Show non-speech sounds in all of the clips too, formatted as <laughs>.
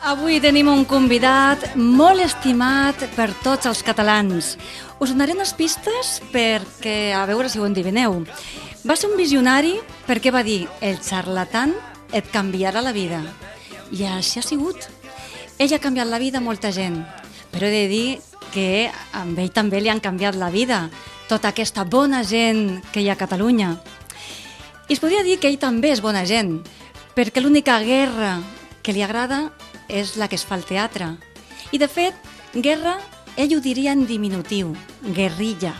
Avui tenim un convidat molt estimat per tots els catalans. Us donaré unes pistes perquè a veure si ho endivineu. Va ser un visionari perquè va dir el xarlatan et canviarà la vida. I així ha sigut. Ell ha canviat la vida a molta gent, però he de dir que a ell també li han canviat la vida, tota aquesta bona gent que hi ha a Catalunya. I es podria dir que ell també és bona gent, perquè l'única guerra que li agrada és la que es fa al teatre. I, de fet, guerra, ell ho diria en diminutiu, guerrilla.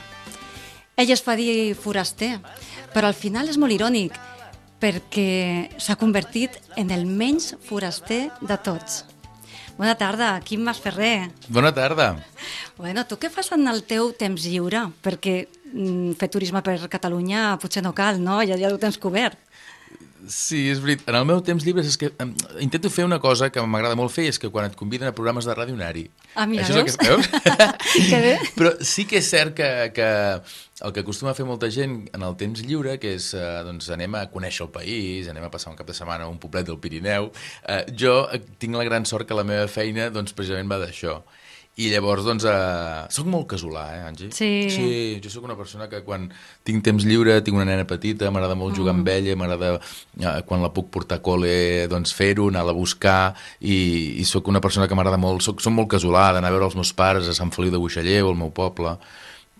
Ell es fa dir foraster, però al final és molt irònic, perquè s'ha convertit en el menys foraster de tots. Bona tarda, Quim Masferrer. Bona tarda. Bueno, tu què fas en el teu temps lliure? Perquè mm, fer turisme per Catalunya potser no cal, no? Ja, ja ho tens cobert. Sí, és veritat. En el meu temps llibres és que um, intento fer una cosa que m'agrada molt fer, és que quan et conviden a programes de ràdio anar-hi. Ah, mira, Això és veus? el que veus? <laughs> que bé. Però sí que és cert que, que el que acostuma a fer molta gent en el temps lliure, que és, eh, doncs, anem a conèixer el país, anem a passar un cap de setmana a un poblet del Pirineu, eh, jo tinc la gran sort que la meva feina, doncs, precisament va d'això. I llavors, doncs, eh, sóc molt casolà, eh, Angie? Sí. Sí, jo sóc una persona que quan tinc temps lliure, tinc una nena petita, m'agrada molt jugar mm. amb ella, m'agrada, eh, quan la puc portar a col·le, doncs fer-ho, anar-la a buscar, i, i sóc una persona que m'agrada molt, sóc, sóc molt casolà, d'anar a veure els meus pares a Sant Feliu de Buixaller o al meu poble,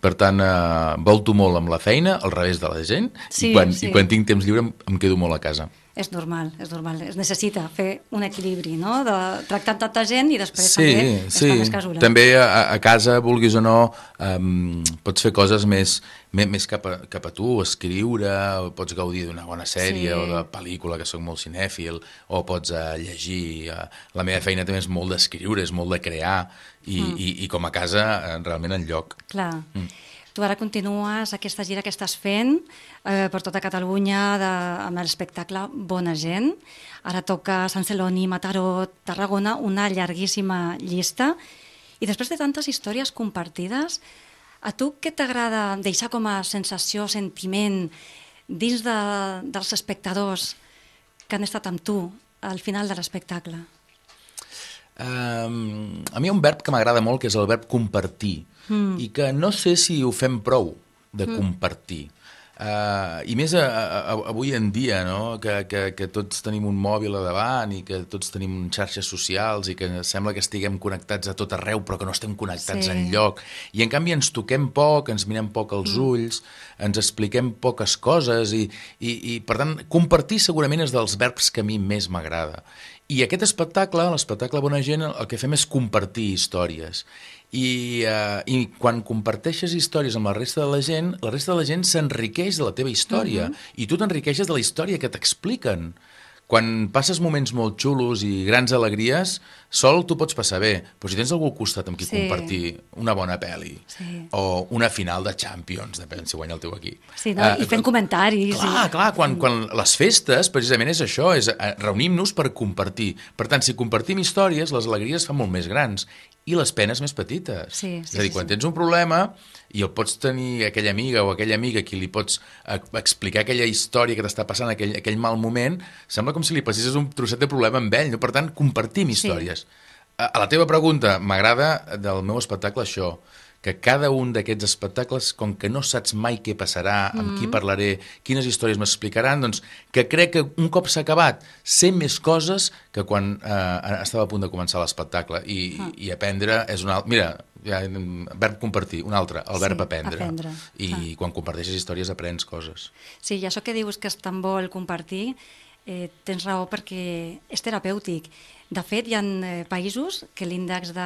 per tant, eh, volto molt amb la feina, al revés de la gent, sí, i, quan, sí. i quan tinc temps lliure em, em quedo molt a casa és normal, és normal. Es necessita fer un equilibri, no?, de tractar tanta gent i després sí, també sí. és També a, a casa, vulguis o no, um, pots fer coses més, més, més cap, a, cap a tu, escriure, o pots gaudir d'una bona sèrie sí. o de pel·lícula, que sóc molt cinèfil, o pots uh, llegir. Uh, la meva feina també és molt d'escriure, és molt de crear, i, mm. i, i com a casa, eh, realment en lloc. Clar. Mm. Tu ara continues aquesta gira que estàs fent eh, per tota Catalunya de, amb l'espectacle Bona Gent. Ara toca Sant Celoni, Mataró, Tarragona, una llarguíssima llista. I després de tantes històries compartides, a tu què t'agrada deixar com a sensació, sentiment, dins de, dels espectadors que han estat amb tu al final de l'espectacle? Um, a mi hi ha un verb que m'agrada molt, que és el verb compartir mm. i que no sé si ho fem prou de mm. compartir. Uh, I més a, a, avui en dia, no? que, que, que tots tenim un mòbil a davant i que tots tenim xarxes socials i que sembla que estiguem connectats a tot arreu però que no estem connectats sí. en lloc. I en canvi ens toquem poc, ens mirem poc els mm. ulls, ens expliquem poques coses i, i, i per tant compartir segurament és dels verbs que a mi més m'agrada. I aquest espectacle, l'espectacle Bona Gent, el que fem és compartir històries i, eh, i quan comparteixes històries amb la resta de la gent, la resta de la gent s'enriqueix de la teva història uh mhm. -huh. i tu t'enriqueixes de la història que t'expliquen. Quan passes moments molt xulos i grans alegries, sol tu pots passar bé, però si tens algú al costat amb qui sí. compartir una bona pel·li sí. o una final de Champions, depèn si guanya el teu equip. Sí, no? Uh, I eh, fent uh, comentaris. Clar, i... clar, quan, mm. quan les festes precisament és això, és eh, reunim-nos per compartir. Per tant, si compartim històries, les alegries fan molt més grans i les penes més petites. Sí, sí, és a dir, quan tens un problema i el pots tenir aquella amiga o aquella amiga qui li pots explicar aquella història que t'està passant, aquell, aquell mal moment, sembla com si li passessis un trosset de problema amb ell. No? Per tant, compartim històries. Sí. A, a la teva pregunta, m'agrada del meu espectacle això que cada un d'aquests espectacles, com que no saps mai què passarà, amb mm -hmm. qui mm-hmm. parlaré, quines històries m'explicaran, doncs que crec que un cop s'ha acabat sé més coses que quan eh, estava a punt de començar l'espectacle. I, ah. i aprendre és una... Mira, ja, verb compartir, un altre, el sí, verb aprendre. aprendre. I ah. quan comparteixes històries aprens coses. Sí, i això que dius que és tan bo el compartir eh, tens raó perquè és terapèutic. De fet, hi ha eh, països que l'índex de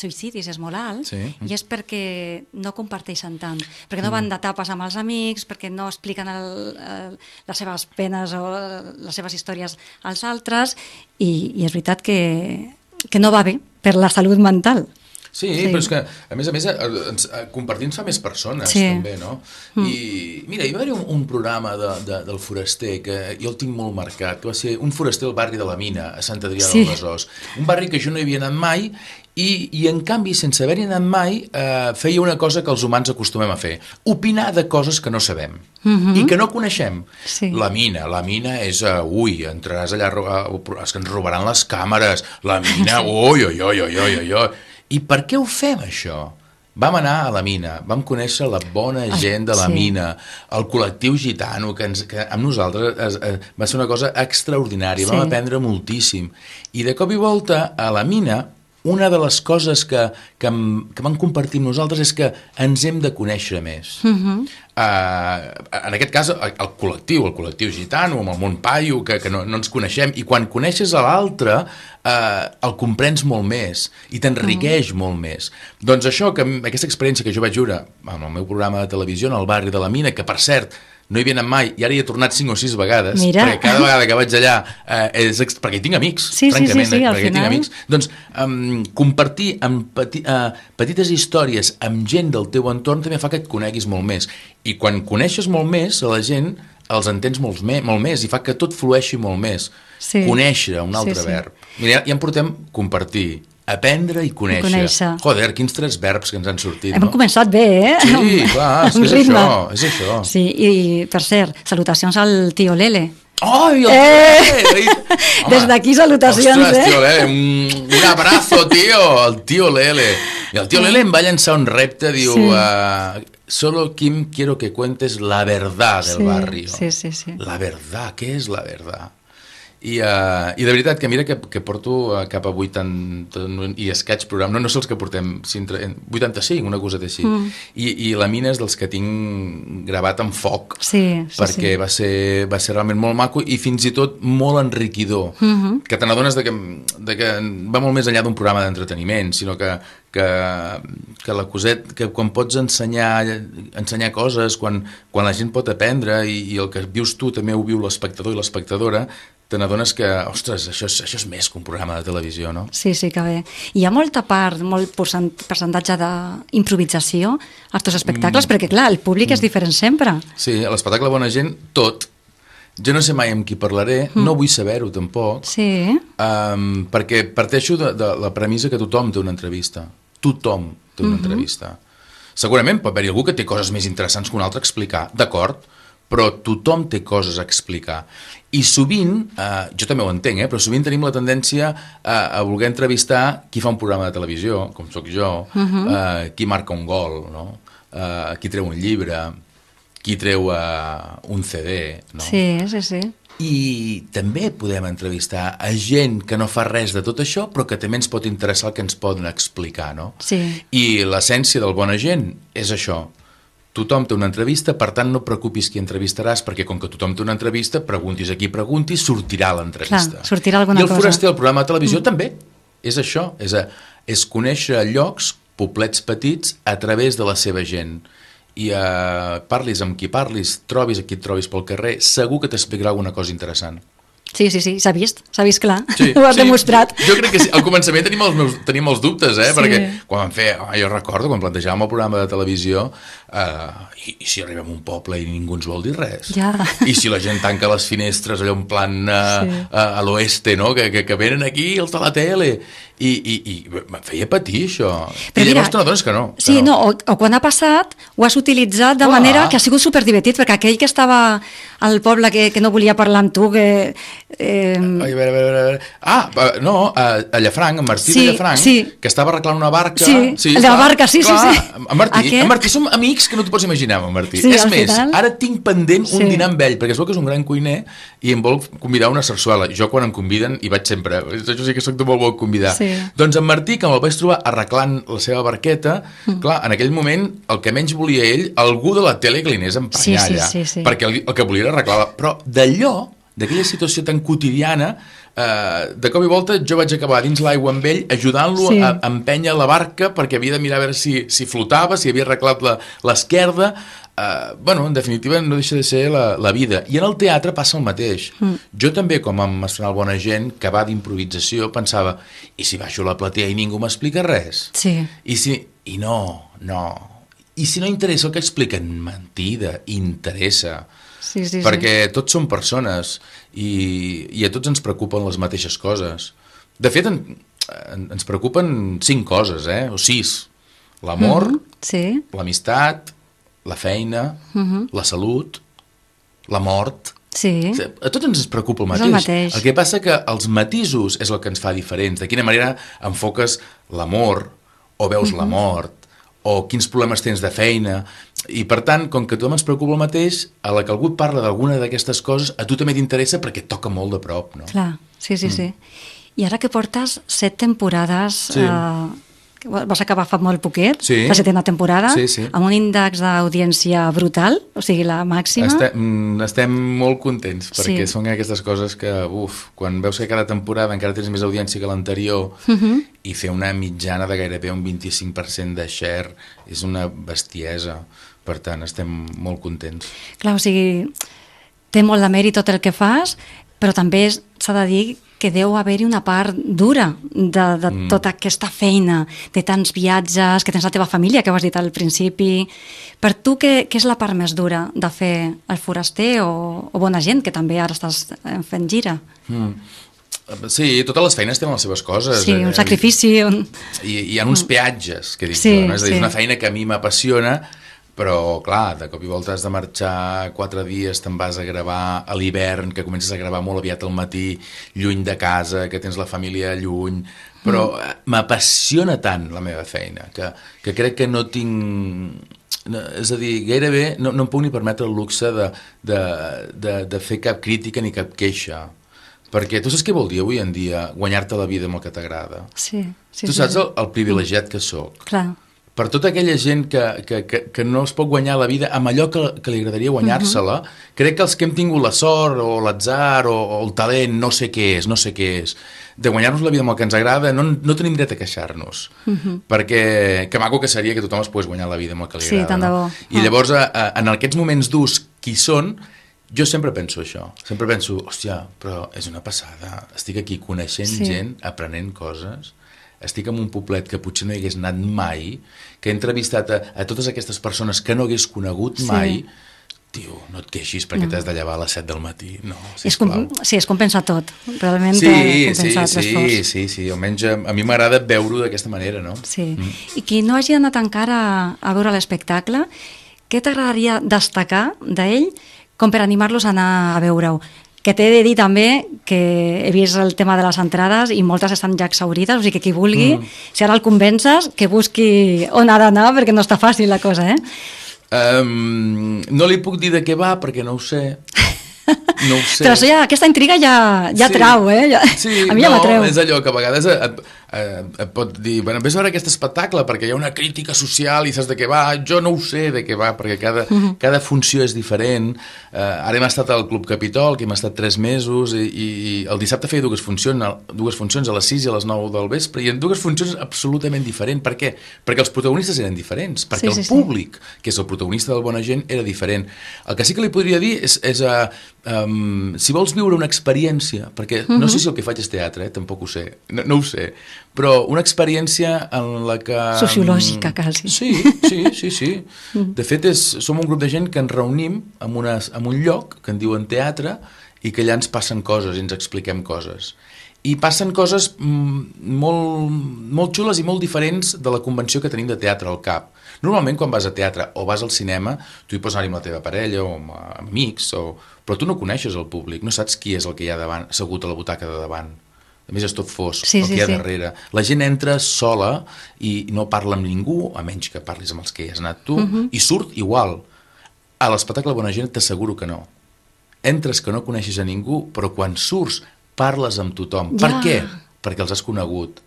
suïcidis és molt alt sí. i és perquè no comparteixen tant, perquè no van mm. de tapes amb els amics, perquè no expliquen el, el, les seves penes o eh, les seves històries als altres i, i és veritat que, que no va bé per la salut mental. Sí, sí, però és que, a més a més, eh, ens, eh, compartint fa més persones, sí. també, no? Mm. I, mira, hi va haver un, un programa de, de, del foraster que jo el tinc molt marcat, que va ser un foraster al barri de la Mina, a Sant Adrià sí. del Besòs. Un barri que jo no hi havia anat mai i, i en canvi, sense haver-hi anat mai, eh, feia una cosa que els humans acostumem a fer, opinar de coses que no sabem mm -hmm. i que no coneixem. Sí. La mina, la mina és, uh, ui, entraràs allà, uh, és que ens robaran les càmeres, la mina, ui, ui, ui, ui, ui, ui, ui. I per què ho fem, això? Vam anar a la mina, vam conèixer la bona gent de la sí. mina, el col·lectiu gitano, que, ens, que amb nosaltres es, es, va ser una cosa extraordinària, sí. vam aprendre moltíssim. I de cop i volta, a la mina, una de les coses que, que, que van compartir amb nosaltres és que ens hem de conèixer més. Uh mhm. -huh eh, en aquest cas el col·lectiu, el col·lectiu gitano, amb el món paio, que, que no, no ens coneixem, i quan coneixes a l'altre eh, el comprens molt més i t'enriqueix mm. molt més. Doncs això, que aquesta experiència que jo vaig viure en el meu programa de televisió en el barri de la Mina, que per cert, no hi havia anat mai i ara hi he tornat 5 o 6 vegades Mira. perquè cada vegada que vaig allà eh, és ex... perquè hi tinc amics, sí, francament sí, sí, eh, sí, perquè final... tinc amics, doncs um, compartir amb peti, uh, petites històries amb gent del teu entorn també fa que et coneguis molt més i quan coneixes molt més a la gent els entens molt, me, molt més i fa que tot flueixi molt més sí. conèixer un altre sí, sí. verb Mira, ja en portem compartir aprendre i conèixer. I conèixer. Joder, quins tres verbs que ens han sortit, Hem no? començat bé, eh? Sí, clar, és, és això, és això. Sí, i per cert, salutacions al tio Lele. Ai, oh, eh! <laughs> Home, Des d'aquí salutacions, ostres, eh? tio Lele, un, un abrazo, tio, al tio Lele. I el tio Lele em va llançar un repte, diu... Sí. Uh, Solo Kim quiero que cuentes la verdad del sí, barrio. Sí, sí, sí. La verdad, què és la verdad? I, uh, I de veritat que mira que, que porto eh, cap a 80 i escaig programa, no, no sé els que portem 85, una cosa així mm. I, i la mina és dels que tinc gravat en foc sí, sí, perquè sí. Va, ser, va ser realment molt maco i fins i tot molt enriquidor mm -hmm. que te n'adones que, de que va molt més enllà d'un programa d'entreteniment sinó que, que, que la coset que quan pots ensenyar ensenyar coses, quan, quan la gent pot aprendre i, i el que vius tu també ho viu l'espectador i l'espectadora te n'adones que, ostres, això és, això és més que un programa de televisió, no? Sí, sí que bé. Hi ha molta part, molt percentatge d'improvisació als teus espectacles, mm. perquè, clar, el públic mm. és diferent sempre. Sí, a l'espectacle Bona Gent, tot. Jo no sé mai amb qui parlaré, mm. no vull saber-ho tampoc, sí. um, perquè parteixo de, de la premissa que tothom té una entrevista. Tothom té una mm -hmm. entrevista. Segurament pot haver-hi algú que té coses més interessants que un altre a explicar, d'acord, però però tothom té coses a explicar. I sovint, eh, jo també ho entenc, eh, però sovint tenim la tendència a, eh, a voler entrevistar qui fa un programa de televisió, com sóc jo, uh mhm. -huh. eh, qui marca un gol, no? eh, qui treu un llibre, qui treu eh, un CD. No? Sí, sí, sí. I també podem entrevistar a gent que no fa res de tot això, però que també ens pot interessar el que ens poden explicar, no? Sí. I l'essència del bon agent és això, tothom té una entrevista, per tant no preocupis qui entrevistaràs, perquè com que tothom té una entrevista, preguntis a qui preguntis, sortirà l'entrevista. Clar, sortirà alguna cosa. I el Foraster, del programa de televisió, mm. també és això, és, a, és conèixer llocs, poblets petits, a través de la seva gent. I a, eh, parlis amb qui parlis, trobis a qui trobis pel carrer, segur que t'explicarà alguna cosa interessant. Sí, sí, sí, s'ha vist, s'ha vist clar, sí, <laughs> ho has sí. demostrat. Jo crec que sí. al començament tenim els, meus, tenim els dubtes, eh? Sí. perquè quan vam fer, ah, jo recordo, quan plantejàvem el programa de televisió, eh, i, i si arribem a un poble i ningú ens vol dir res, ja. i si la gent tanca les finestres allò en plan eh, sí. a, eh, a l'oeste, no? que, que, que venen aquí els de la tele, i, i, i em feia patir això. Però I llavors t'adones que no. Que sí, no, no o, o, quan ha passat ho has utilitzat de Clar. Ah. manera que ha sigut superdivertit, perquè aquell que estava al poble que, que no volia parlar amb tu, que Eh... Ai, a veure, a veure, a veure. Ah, no, a, a Llafranc, en Martí sí, de Llafranc, sí. que estava arreglant una barca. Sí, sí de la barca, sí, clar, sí, sí. En Martí, Aquest... en Martí som amics que no t'ho pots imaginar, en Martí. Sí, és més, final... ara tinc pendent sí. un dinar amb ell, perquè es veu que és un gran cuiner i em vol convidar una sarsuela. Jo quan em conviden hi vaig sempre. Jo sí que soc de molt bon convidar. Sí. Doncs en Martí, que me'l vaig trobar arreglant la seva barqueta, mm. clar, en aquell moment el que menys volia ell, algú de la tele que anés a sí, sí, allà. Sí, sí, sí. Perquè el, el que volia era arreglar... la Però d'allò d'aquella situació tan quotidiana, eh, de cop i volta jo vaig acabar dins l'aigua amb ell ajudant-lo sí. a, empènyer la barca perquè havia de mirar a veure si, si flotava, si havia arreglat l'esquerda. Eh, bueno, en definitiva, no deixa de ser la, la vida. I en el teatre passa el mateix. Mm. Jo també, com a Mastonal Bona Gent, que va d'improvisació, pensava, i si baixo la platea i ningú m'explica res? Sí. I si... I no, no. I si no interessa el que expliquen? Mentida, interessa. Interessa Sí, sí, perquè sí. tots som persones i, i a tots ens preocupen les mateixes coses. De fet, en, en, ens preocupen cinc coses, eh? o sis. L'amor, mm -hmm. sí. l'amistat, la feina, mm -hmm. la salut, la mort... Sí. A tots ens preocupa el mateix. el mateix. El que passa que els matisos és el que ens fa diferents. De quina manera enfoques l'amor o veus mm -hmm. la mort o quins problemes tens de feina, i per tant, com que a tothom ens preocupa el mateix, a la que algú parla d'alguna d'aquestes coses, a tu també t'interessa perquè et toca molt de prop, no? Clar, sí, sí, mm. sí. I ara que portes set temporades sí. eh, vas acabar fa molt poquet, sí. la setena temporada, sí, sí. amb un índex d'audiència brutal, o sigui, la màxima. Estem, mm, estem molt contents, perquè sí. són aquestes coses que, uf, quan veus que cada temporada encara tens més audiència que l'anterior uh mhm. -huh. i fer una mitjana de gairebé un 25% de share és una bestiesa. Per tant, estem molt contents. Clar, o sigui, té molt de mèrit tot el que fas però també s'ha de dir que deu haver-hi una part dura de, de mm. tota aquesta feina, de tants viatges, que tens la teva família, que ho has dit al principi. Per tu, què, què és la part més dura de fer el foraster o, o bona gent, que també ara estàs eh, fent gira? Mm. Sí, totes les feines tenen les seves coses. Sí, eh, un sacrifici. Un... I, hi ha uns peatges, que dic sí, jo, no? És a dir, sí. és una feina que a mi m'apassiona, però clar, de cop i volta has de marxar quatre dies, te'n vas a gravar a l'hivern, que comences a gravar molt aviat al matí, lluny de casa, que tens la família lluny, però mm. Eh, m'apassiona mm. tant la meva feina, que, que crec que no tinc... No, és a dir, gairebé no, no em puc ni permetre el luxe de, de, de, de fer cap crítica ni cap queixa. Perquè tu saps què vol dir avui en dia guanyar-te la vida amb el que t'agrada? Sí, sí. Tu saps sí. El, el privilegiat que sóc? Clar per tota aquella gent que, que, que, que no es pot guanyar la vida amb allò que, que li agradaria guanyar-se-la, uh -huh. crec que els que hem tingut la sort o l'atzar o, o el talent, no sé què és, no sé què és, de guanyar-nos la vida amb el que ens agrada, no, no tenim dret a queixar-nos. Uh -huh. Perquè que maco que seria que tothom es pogués guanyar la vida amb el que li sí, agrada. Sí, tant de bo. No? I ah. llavors, a, a, en aquests moments durs, qui són, jo sempre penso això, sempre penso, hòstia, però és una passada, estic aquí coneixent sí. gent, aprenent coses, estic en un poblet que potser no hi hagués anat mai, que he entrevistat a, a totes aquestes persones que no hagués conegut mai, sí tio, no et queixis perquè mm. t'has de llevar a les 7 del matí. No, és com, sí, es compensa tot. Realment sí, sí, sí, sí, sí, almenys a, a mi m'agrada veure-ho d'aquesta manera, no? Sí. Mm. I qui no hagi anat encara a, a veure l'espectacle, què t'agradaria destacar d'ell com per animar-los a anar a veure-ho? que t'he de dir també que he vist el tema de les entrades i moltes estan ja exaurides, o sigui que qui vulgui, mm. si ara el convences, que busqui on ha d'anar, perquè no està fàcil la cosa, eh? Um, no li puc dir de què va, perquè no ho sé. No ho <laughs> sé. Però això ja, aquesta intriga ja, ja sí. trau, eh? Ja, sí, <laughs> a mi no, m'atreu. És allò que a vegades et, eh, et pot dir, bueno, vés a veure aquest espectacle perquè hi ha una crítica social i saps de què va, jo no ho sé de què va, perquè cada, uh mhm. -huh. cada funció és diferent. Eh, ara hem estat al Club Capitol, que hem estat tres mesos, i, i, i el dissabte feia dues funcions, dues funcions a les 6 i a les 9 del vespre, i en dues funcions absolutament diferents. Per què? Perquè els protagonistes eren diferents, perquè sí, sí, el públic, sí. que és el protagonista del Bona Gent, era diferent. El que sí que li podria dir és, és uh, um, si vols viure una experiència, perquè uh -huh. no mhm. sé si el que faig és teatre, eh, tampoc ho sé, no, no ho sé, però una experiència en la que... Sociològica, quasi. Sí, sí, sí, sí. <laughs> De fet, és, som un grup de gent que ens reunim en, una, en un lloc que en diuen teatre i que allà ens passen coses i ens expliquem coses. I passen coses mm, molt, molt xules i molt diferents de la convenció que tenim de teatre al cap. Normalment quan vas a teatre o vas al cinema, tu hi pots anar amb la teva parella o amb amics, o... però tu no coneixes el públic, no saps qui és el que hi ha davant, assegut a la butaca de davant a més és tot fosc, sí, el sí, que hi ha sí. La gent entra sola i no parla amb ningú, a menys que parlis amb els que hi has anat tu, uh mhm. -huh. i surt igual. A l'espectacle Bona Gent t'asseguro que no. Entres que no coneixes a ningú, però quan surts parles amb tothom. Ja. Per què? Perquè els has conegut.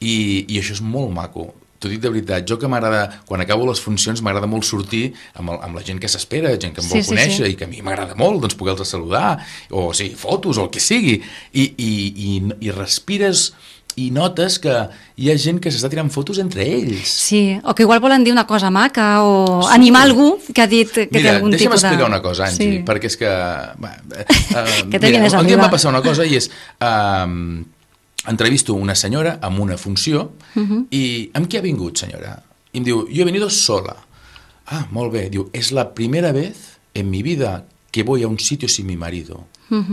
I, I això és molt maco. T'ho dic de veritat, jo que m'agrada, quan acabo les funcions, m'agrada molt sortir amb, el, amb la gent que s'espera, gent que em vol sí, conèixer sí, sí. i que a mi m'agrada molt, doncs poder-los saludar, o sí, fotos, o el que sigui, i, i, i, i respires i notes que hi ha gent que s'està tirant fotos entre ells. Sí, o que igual volen dir una cosa maca o sí. animar algú que ha dit que mira, té algun tipus de... Mira, explicar una cosa, Angie, sí. perquè és que... Bah, eh, <laughs> que mira, un dia em va passar una cosa i és... Eh, entrevisto una señora a una función y -huh. i ha vingut, señora y em diu, he venido sola. Ah, molt digo es la primera vez en mi vida que voy a un sitio sin mi marido.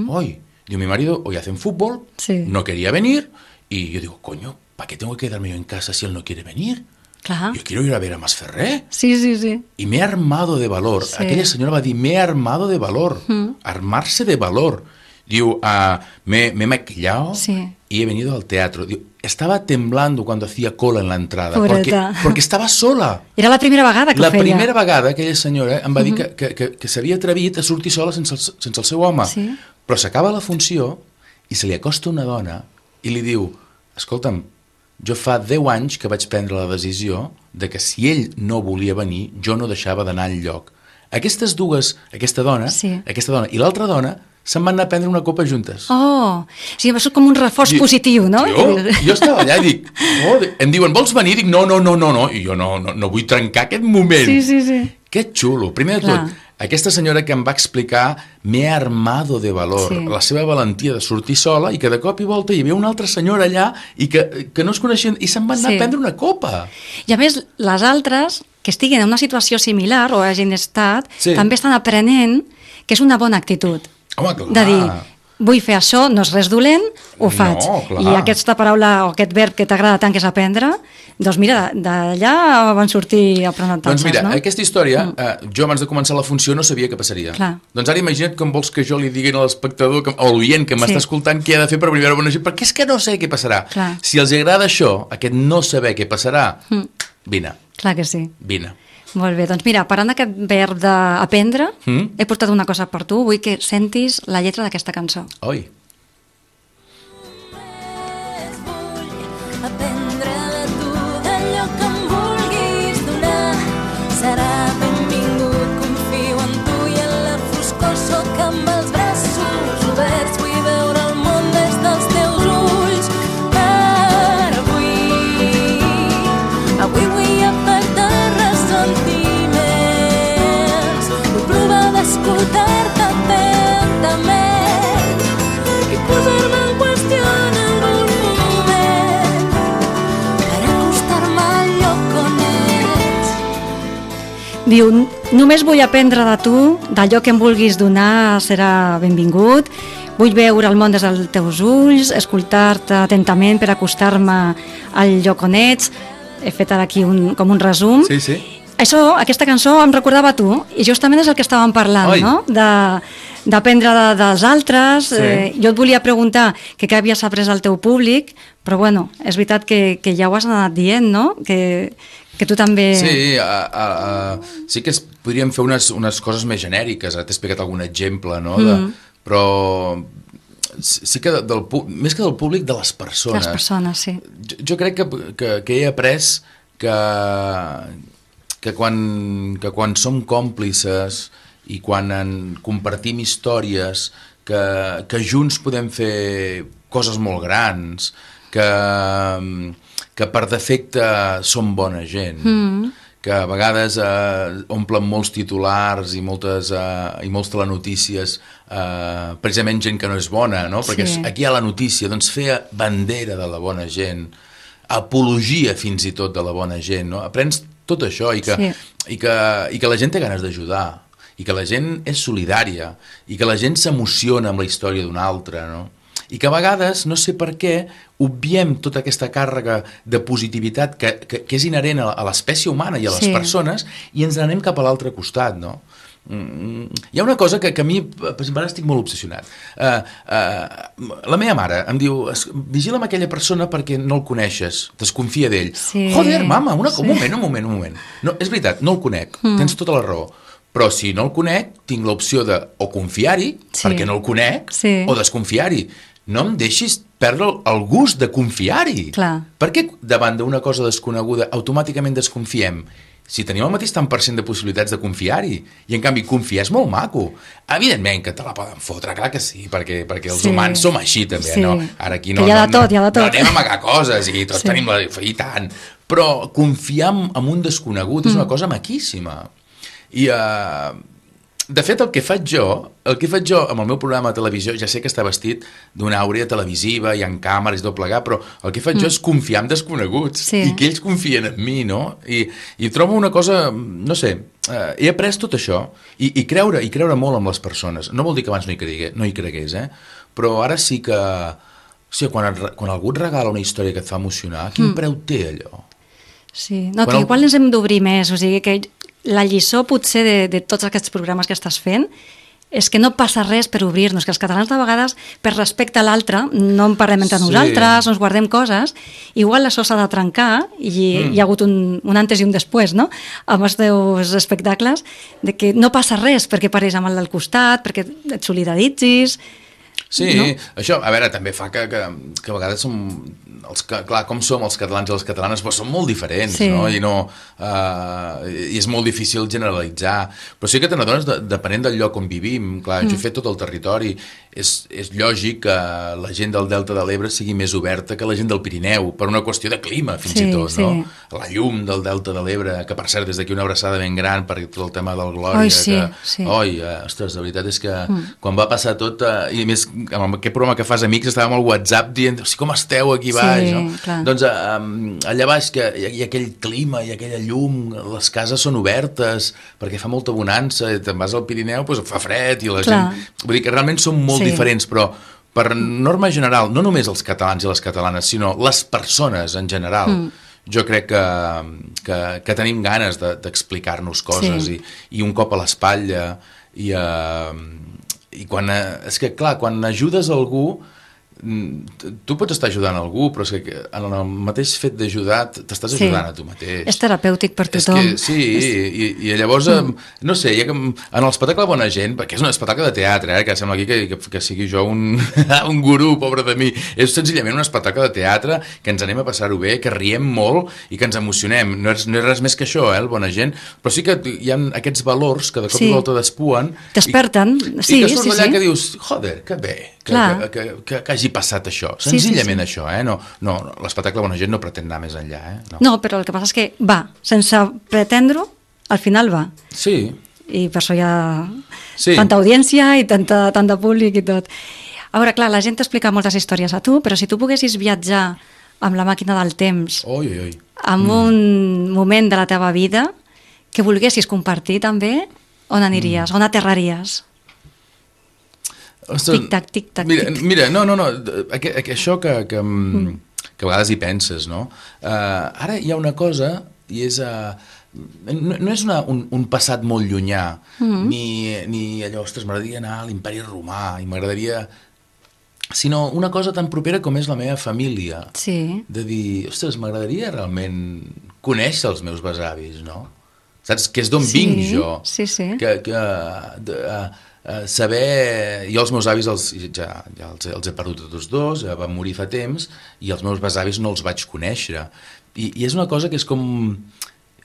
Hoy. Digo, mi marido hoy hacen fútbol, sí. no quería venir, y yo digo, coño, ¿para qué tengo que quedarme yo en casa si él no quiere venir? Claro. Yo quiero ir a ver a Masferré. Sí, sí, sí. Y me he armado de valor. Aquella señora va me ha armado de valor. Armarse de valor. Diu, uh, me, me he maquillado sí. y he venido al teatro. Diu, estaba temblando cuando hacía cola en la entrada. Pobreta. Perquè, perquè estava sola. Era la primera vegada que la ho feia. La primera vegada aquella senyora em va dir uh -huh. Dir que, que, que, que s'havia atrevit a sortir sola sense el, sense el seu home. Sí. Però s'acaba la funció i se li acosta una dona i li diu, escolta'm, jo fa 10 anys que vaig prendre la decisió de que si ell no volia venir, jo no deixava d'anar al lloc. Aquestes dues, aquesta dona, sí. aquesta dona i l'altra dona, se'n van anar a prendre una copa juntes. Oh, o sigui, va ser com un reforç I, positiu, no? Jo, jo estava allà i dic, <laughs> oh, em diuen, vols venir? I dic, no, no, no, no, no, i jo no, no, no vull trencar aquest moment. Sí, sí, sí. Que xulo. Primer de tot, aquesta senyora que em va explicar m'he armado de valor, sí. la seva valentia de sortir sola i que de cop i volta hi havia una altra senyora allà i que, que no es coneixien i se'n van anar sí. a prendre una copa. I a més, les altres que estiguin en una situació similar o hagin estat, sí. també estan aprenent que és una bona actitud. Home, clar. De dir, vull fer això, no és res dolent, ho faig. No, clar. I aquesta paraula o aquest verb que t'agrada tant, que és aprendre, doncs mira, d'allà van sortir aprenentatges, doncs mira, no? aquesta història, mm. eh, jo abans de començar la funció no sabia què passaria. Clar. Doncs ara imagina't com vols que jo li diguin a l'espectador o a l'oient que m'està sí. escoltant què ha de fer per primera bona gent, perquè és que no sé què passarà. Clar. Si els agrada això, aquest no saber què passarà, mm. vine. Clar que sí. Vine. Molt bé, doncs mira, parlant d'aquest verb d'aprendre, mm? he portat una cosa per tu, vull que sentis la lletra d'aquesta cançó. Oi! Oi! Diu, només vull aprendre de tu, d'allò que em vulguis donar serà benvingut, vull veure el món des dels teus ulls, escoltar-te atentament per acostar-me al lloc on ets, he fet ara aquí un, com un resum. Sí, sí. Això, aquesta cançó em recordava tu, i justament és el que estàvem parlant, Oi. no? De d'aprendre de, dels altres. Sí. Eh, jo et volia preguntar que què havies après al teu públic, però bueno, és veritat que, que ja ho has anat dient, no? Que, que tu també... Sí, a, a, a, sí que es, podríem fer unes, unes coses més genèriques, ara t'he explicat algun exemple, no? De, mm. Però sí que del, més que del públic, de les persones. De les persones, sí. Jo, jo crec que, que, que he après que, que, quan, que quan som còmplices i quan en compartim històries, que, que junts podem fer coses molt grans, que que per defecte són bona gent, mm. que a vegades eh, omplen molts titulars i, moltes, eh, i molts telenotícies, eh, precisament gent que no és bona, no? perquè sí. aquí hi ha la notícia, doncs feia bandera de la bona gent, apologia fins i tot de la bona gent, no? aprens tot això i que, sí. i que, i que la gent té ganes d'ajudar i que la gent és solidària i que la gent s'emociona amb la història d'un altre, no? i que a vegades, no sé per què, obviem tota aquesta càrrega de positivitat que, que, que és inherent a l'espècie humana i a les sí. persones i ens n'anem cap a l'altre costat, no? Mm, hi ha una cosa que, que a mi, per exemple, estic molt obsessionat. Uh, uh, la meva mare em diu, vigila amb aquella persona perquè no el coneixes, desconfia d'ell. Sí. Joder, mama, una, sí. un moment, un moment, un moment. No, és veritat, no el conec, mm. tens tota la raó però si no el conec, tinc l'opció de o confiar-hi, sí. perquè no el conec, sí. o desconfiar-hi. No em deixis perdre el gust de confiar-hi. Per què davant d'una cosa desconeguda automàticament desconfiem? si tenim el mateix tant per cent de possibilitats de confiar-hi, i en canvi confiar és molt maco. Evidentment que te la poden fotre, clar que sí, perquè, perquè els sí. humans som així també, sí. no? Ara aquí no, que hi ha de tot, no, hi ha de tot. no anem a amagar coses i tots sí. tenim la... i tant. Però confiar en un desconegut mm. és una cosa maquíssima. I, uh, de fet, el que faig jo, el que faig jo amb el meu programa de televisió, ja sé que està vestit d'una àurea televisiva i en càmeres i tot plegat, però el que faig mm. jo és confiar en desconeguts sí. i que ells confien en mi, no? I, I trobo una cosa, no sé, eh, he après tot això i, i creure i creure molt amb les persones. No vol dir que abans no hi cregués, no hi cregués eh? però ara sí que... O sigui, quan, et, quan algú et regala una història que et fa emocionar, quin mm. preu té allò? Sí, no, quan que igual ens hem d'obrir més, o sigui que la lliçó potser de, de tots aquests programes que estàs fent és que no passa res per obrir-nos, que els catalans de vegades, per respecte a l'altre, no en parlem entre sí. nosaltres, no ens guardem coses, igual això s'ha de trencar, i mm. hi ha hagut un, un antes i un després, no?, amb els teus espectacles, de que no passa res perquè pareix amb el del costat, perquè et solidaritzis... Sí, no? això, a veure, també fa que, que, que a vegades som, els, que, clar, com som els catalans i les catalanes, però som molt diferents, sí. no? I, no eh, I és molt difícil generalitzar. Però sí que te n'adones, de, depenent del lloc on vivim, clar, mm. jo he mm. fet tot el territori, és, és lògic que la gent del Delta de l'Ebre sigui més oberta que la gent del Pirineu, per una qüestió de clima, fins sí, i tot, sí. no? La llum del Delta de l'Ebre, que per cert, des d'aquí una abraçada ben gran per tot el tema del Glòria, Oi, sí, que... Sí. Oi, eh, ostres, la veritat és que mm. quan va passar tot, uh, i més, amb aquest programa que fas amics, estàvem al WhatsApp dient, o sigui, com esteu aquí va, Sí baix. No? Clar. Doncs um, allà baix que hi, hi ha aquell clima, i aquella llum, les cases són obertes, perquè fa molta bonança, i te'n vas al Pirineu, doncs fa fred, i la clar. gent... Vull dir que realment són molt sí. diferents, però per norma general, no només els catalans i les catalanes, sinó les persones en general, mm jo crec que, que, que tenim ganes d'explicar-nos de, coses sí. i, i un cop a l'espatlla i, uh, i quan... Eh, és que, clar, quan ajudes algú Mm, tu pots estar ajudant algú, però és que en el mateix fet d'ajudar t'estàs sí. ajudant a tu mateix. És terapèutic per tothom. És que, sí, és... i, i llavors, mm. no sé, ja que en l'espectacle Bona Gent, perquè és un espectacle de teatre, eh, que sembla aquí que, que, que sigui jo un, <laughs> un gurú, pobre de mi, és senzillament un espectacle de teatre que ens anem a passar-ho bé, que riem molt i que ens emocionem. No és, no és res més que això, eh, el Bona Gent, però sí que hi ha aquests valors que de cop sí. i volta despuen. i, sí, i, i que surts sí, allà sí. que dius, joder, que bé, que, Clar. que, que, que, que hagi passat això, senzillament sí, sí, sí. això, eh? No, no, l'espectacle Bona Gent no pretén anar més enllà, eh? No. no, però el que passa és que va, sense pretendre-ho, al final va. Sí. I per això hi ha sí. tanta audiència i tanta, tant de públic i tot. A veure, clar, la gent t'explica moltes històries a tu, però si tu poguessis viatjar amb la màquina del temps, oi, oi, oi. amb mm. un moment de la teva vida que volguessis compartir també, on aniries, mm. on aterraries? Ostres, tic-tac, tic-tac. Mira, tic mira, no, no, no, aqu això que, que, mm, mm. que a vegades hi penses, no? Uh, ara hi ha una cosa, i és... Uh, no, no és una, un, un passat molt llunyà, mm -hmm. ni, ni allò, ostres, m'agradaria anar a l'imperi romà, i m'agradaria sinó una cosa tan propera com és la meva família. Sí. De dir, ostres, m'agradaria realment conèixer els meus besavis, no? Saps? Que és d'on sí, vinc jo. Sí, sí. Que, que, de, uh, Eh, saber... Jo els meus avis els, ja, ja els, els he perdut tots dos, ja van morir fa temps, i els meus besavis no els vaig conèixer. I, i és una cosa que és com...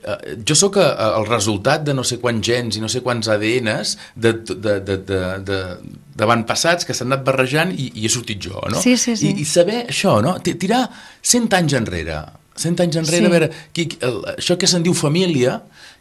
Eh, jo sóc el resultat de no sé quants gens i no sé quants ADNs de, de, de, de, de, d'avantpassats que s'han anat barrejant i, i he sortit jo, no? Sí, sí, sí. I, i saber això, no? T Tirar 100 anys enrere, 100 anys enrere, sí. a veure, qui, el, això que se'n diu família,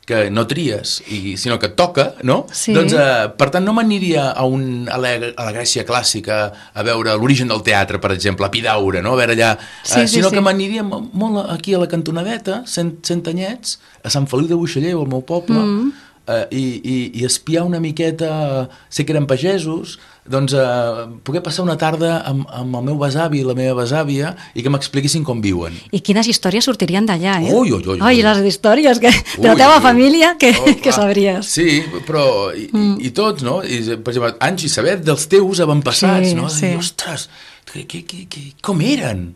que no tries, i, sinó que toca, no? Sí. Doncs, eh, per tant, no m'aniria a, un, a, la, a la Grècia clàssica a veure l'origen del teatre, per exemple, a Pidaure, no? A veure allà... eh, sí, sinó sí. que m'aniria molt aquí a la cantonadeta, cent, cent anyets, a Sant Feliu de Buixaller, al meu poble, mm. eh, i, i, i espiar una miqueta... Sé que eren pagesos, doncs, eh, poder passar una tarda amb, amb el meu besavi i la meva besàvia i que m'expliquessin com viuen. I quines històries sortirien d'allà, eh? Ui, ui, ui, Ai, les històries que, ui, de la teva ui, família que, oh, que sabries. Sí, però... I, mm. i tots, no? I, per exemple, i saber dels teus avantpassats, sí, no? sí. ostres, que, que, que, que, com eren?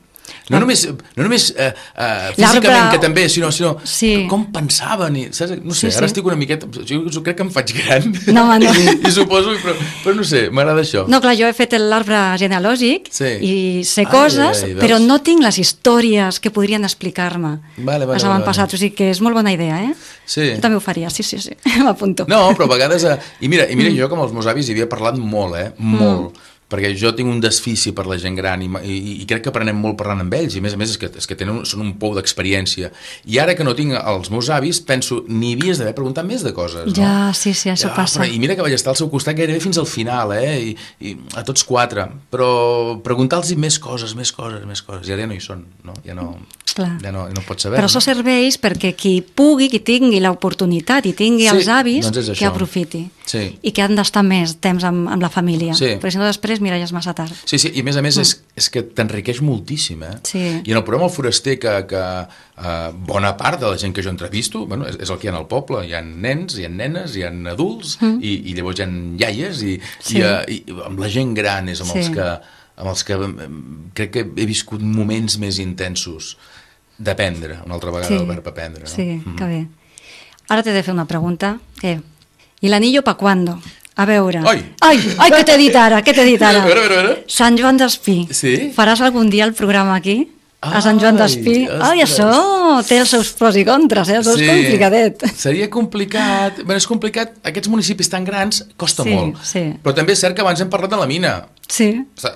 No només, no només eh, eh, físicament, que també, sinó, sinó sí. com pensaven. I, saps? No sé, sí, ara sí. estic una miqueta... Jo crec que em faig gran. No, no. I, <laughs> i suposo, però, però no sé, m'agrada això. No, clar, jo he fet l'arbre genealògic sí. i sé ai, coses, ai, ai, però doncs. no tinc les històries que podrien explicar-me. Vale, vale, els vale, passat, vale. o sigui que és molt bona idea, eh? Sí. Jo també ho faria, sí, sí, sí, <laughs> m'apunto. No, però a vegades... Eh, I mira, i mira mm. jo, com els meus avis, hi havia parlat molt, eh? Mm. Molt. Mm perquè jo tinc un desfici per la gent gran i, i, i crec que aprenem molt parlant amb ells i a més a més és que, és que tenen, són un pou d'experiència i ara que no tinc els meus avis penso, n'hi havies d'haver preguntat més de coses ja, sí, sí, això ja, passa però, i mira que vaig estar al seu costat gairebé fins al final eh? I, i a tots quatre però preguntar-los més coses, més coses més coses, i ara ja no hi són no? ja no... Clar. Ja no, ja no pots saber. Però això no? serveix perquè qui pugui, qui tingui l'oportunitat i tingui sí, els avis, doncs que aprofiti. Sí. I que han d'estar més temps amb, amb la família. Sí. Perquè si no després les miralles massa tard. Sí, sí, i a més a més mm. és, és que t'enriqueix moltíssim, eh? Sí. I en el programa El Foraster, que, que eh, bona part de la gent que jo entrevisto, bueno, és, és el que hi ha al poble, hi ha nens, hi ha nenes, hi ha adults, mm. i, i llavors hi ha iaies, i, sí. i, eh, i, i amb la gent gran és amb sí. els que amb els que crec que he viscut moments més intensos d'aprendre, una altra vegada sí. el verb aprendre. No? Sí, mm -hmm. que bé. Ara t'he de fer una pregunta, que... ¿Y el anillo pa' cuándo? A veure... Ai! Ai, ai què t'he dit ara, què t'he dit ara? A veure, a veure, a veure. Sant Joan d'Espí. Sí? Faràs algun dia el programa aquí? Ah, a Sant Joan d'Espí. Ai, això té els seus pros i contres, eh? Això sí. és complicadet. Seria complicat. Bé, és complicat. Aquests municipis tan grans costa sí, molt. Sí. Però també és cert que abans hem parlat de la mina. Sí. O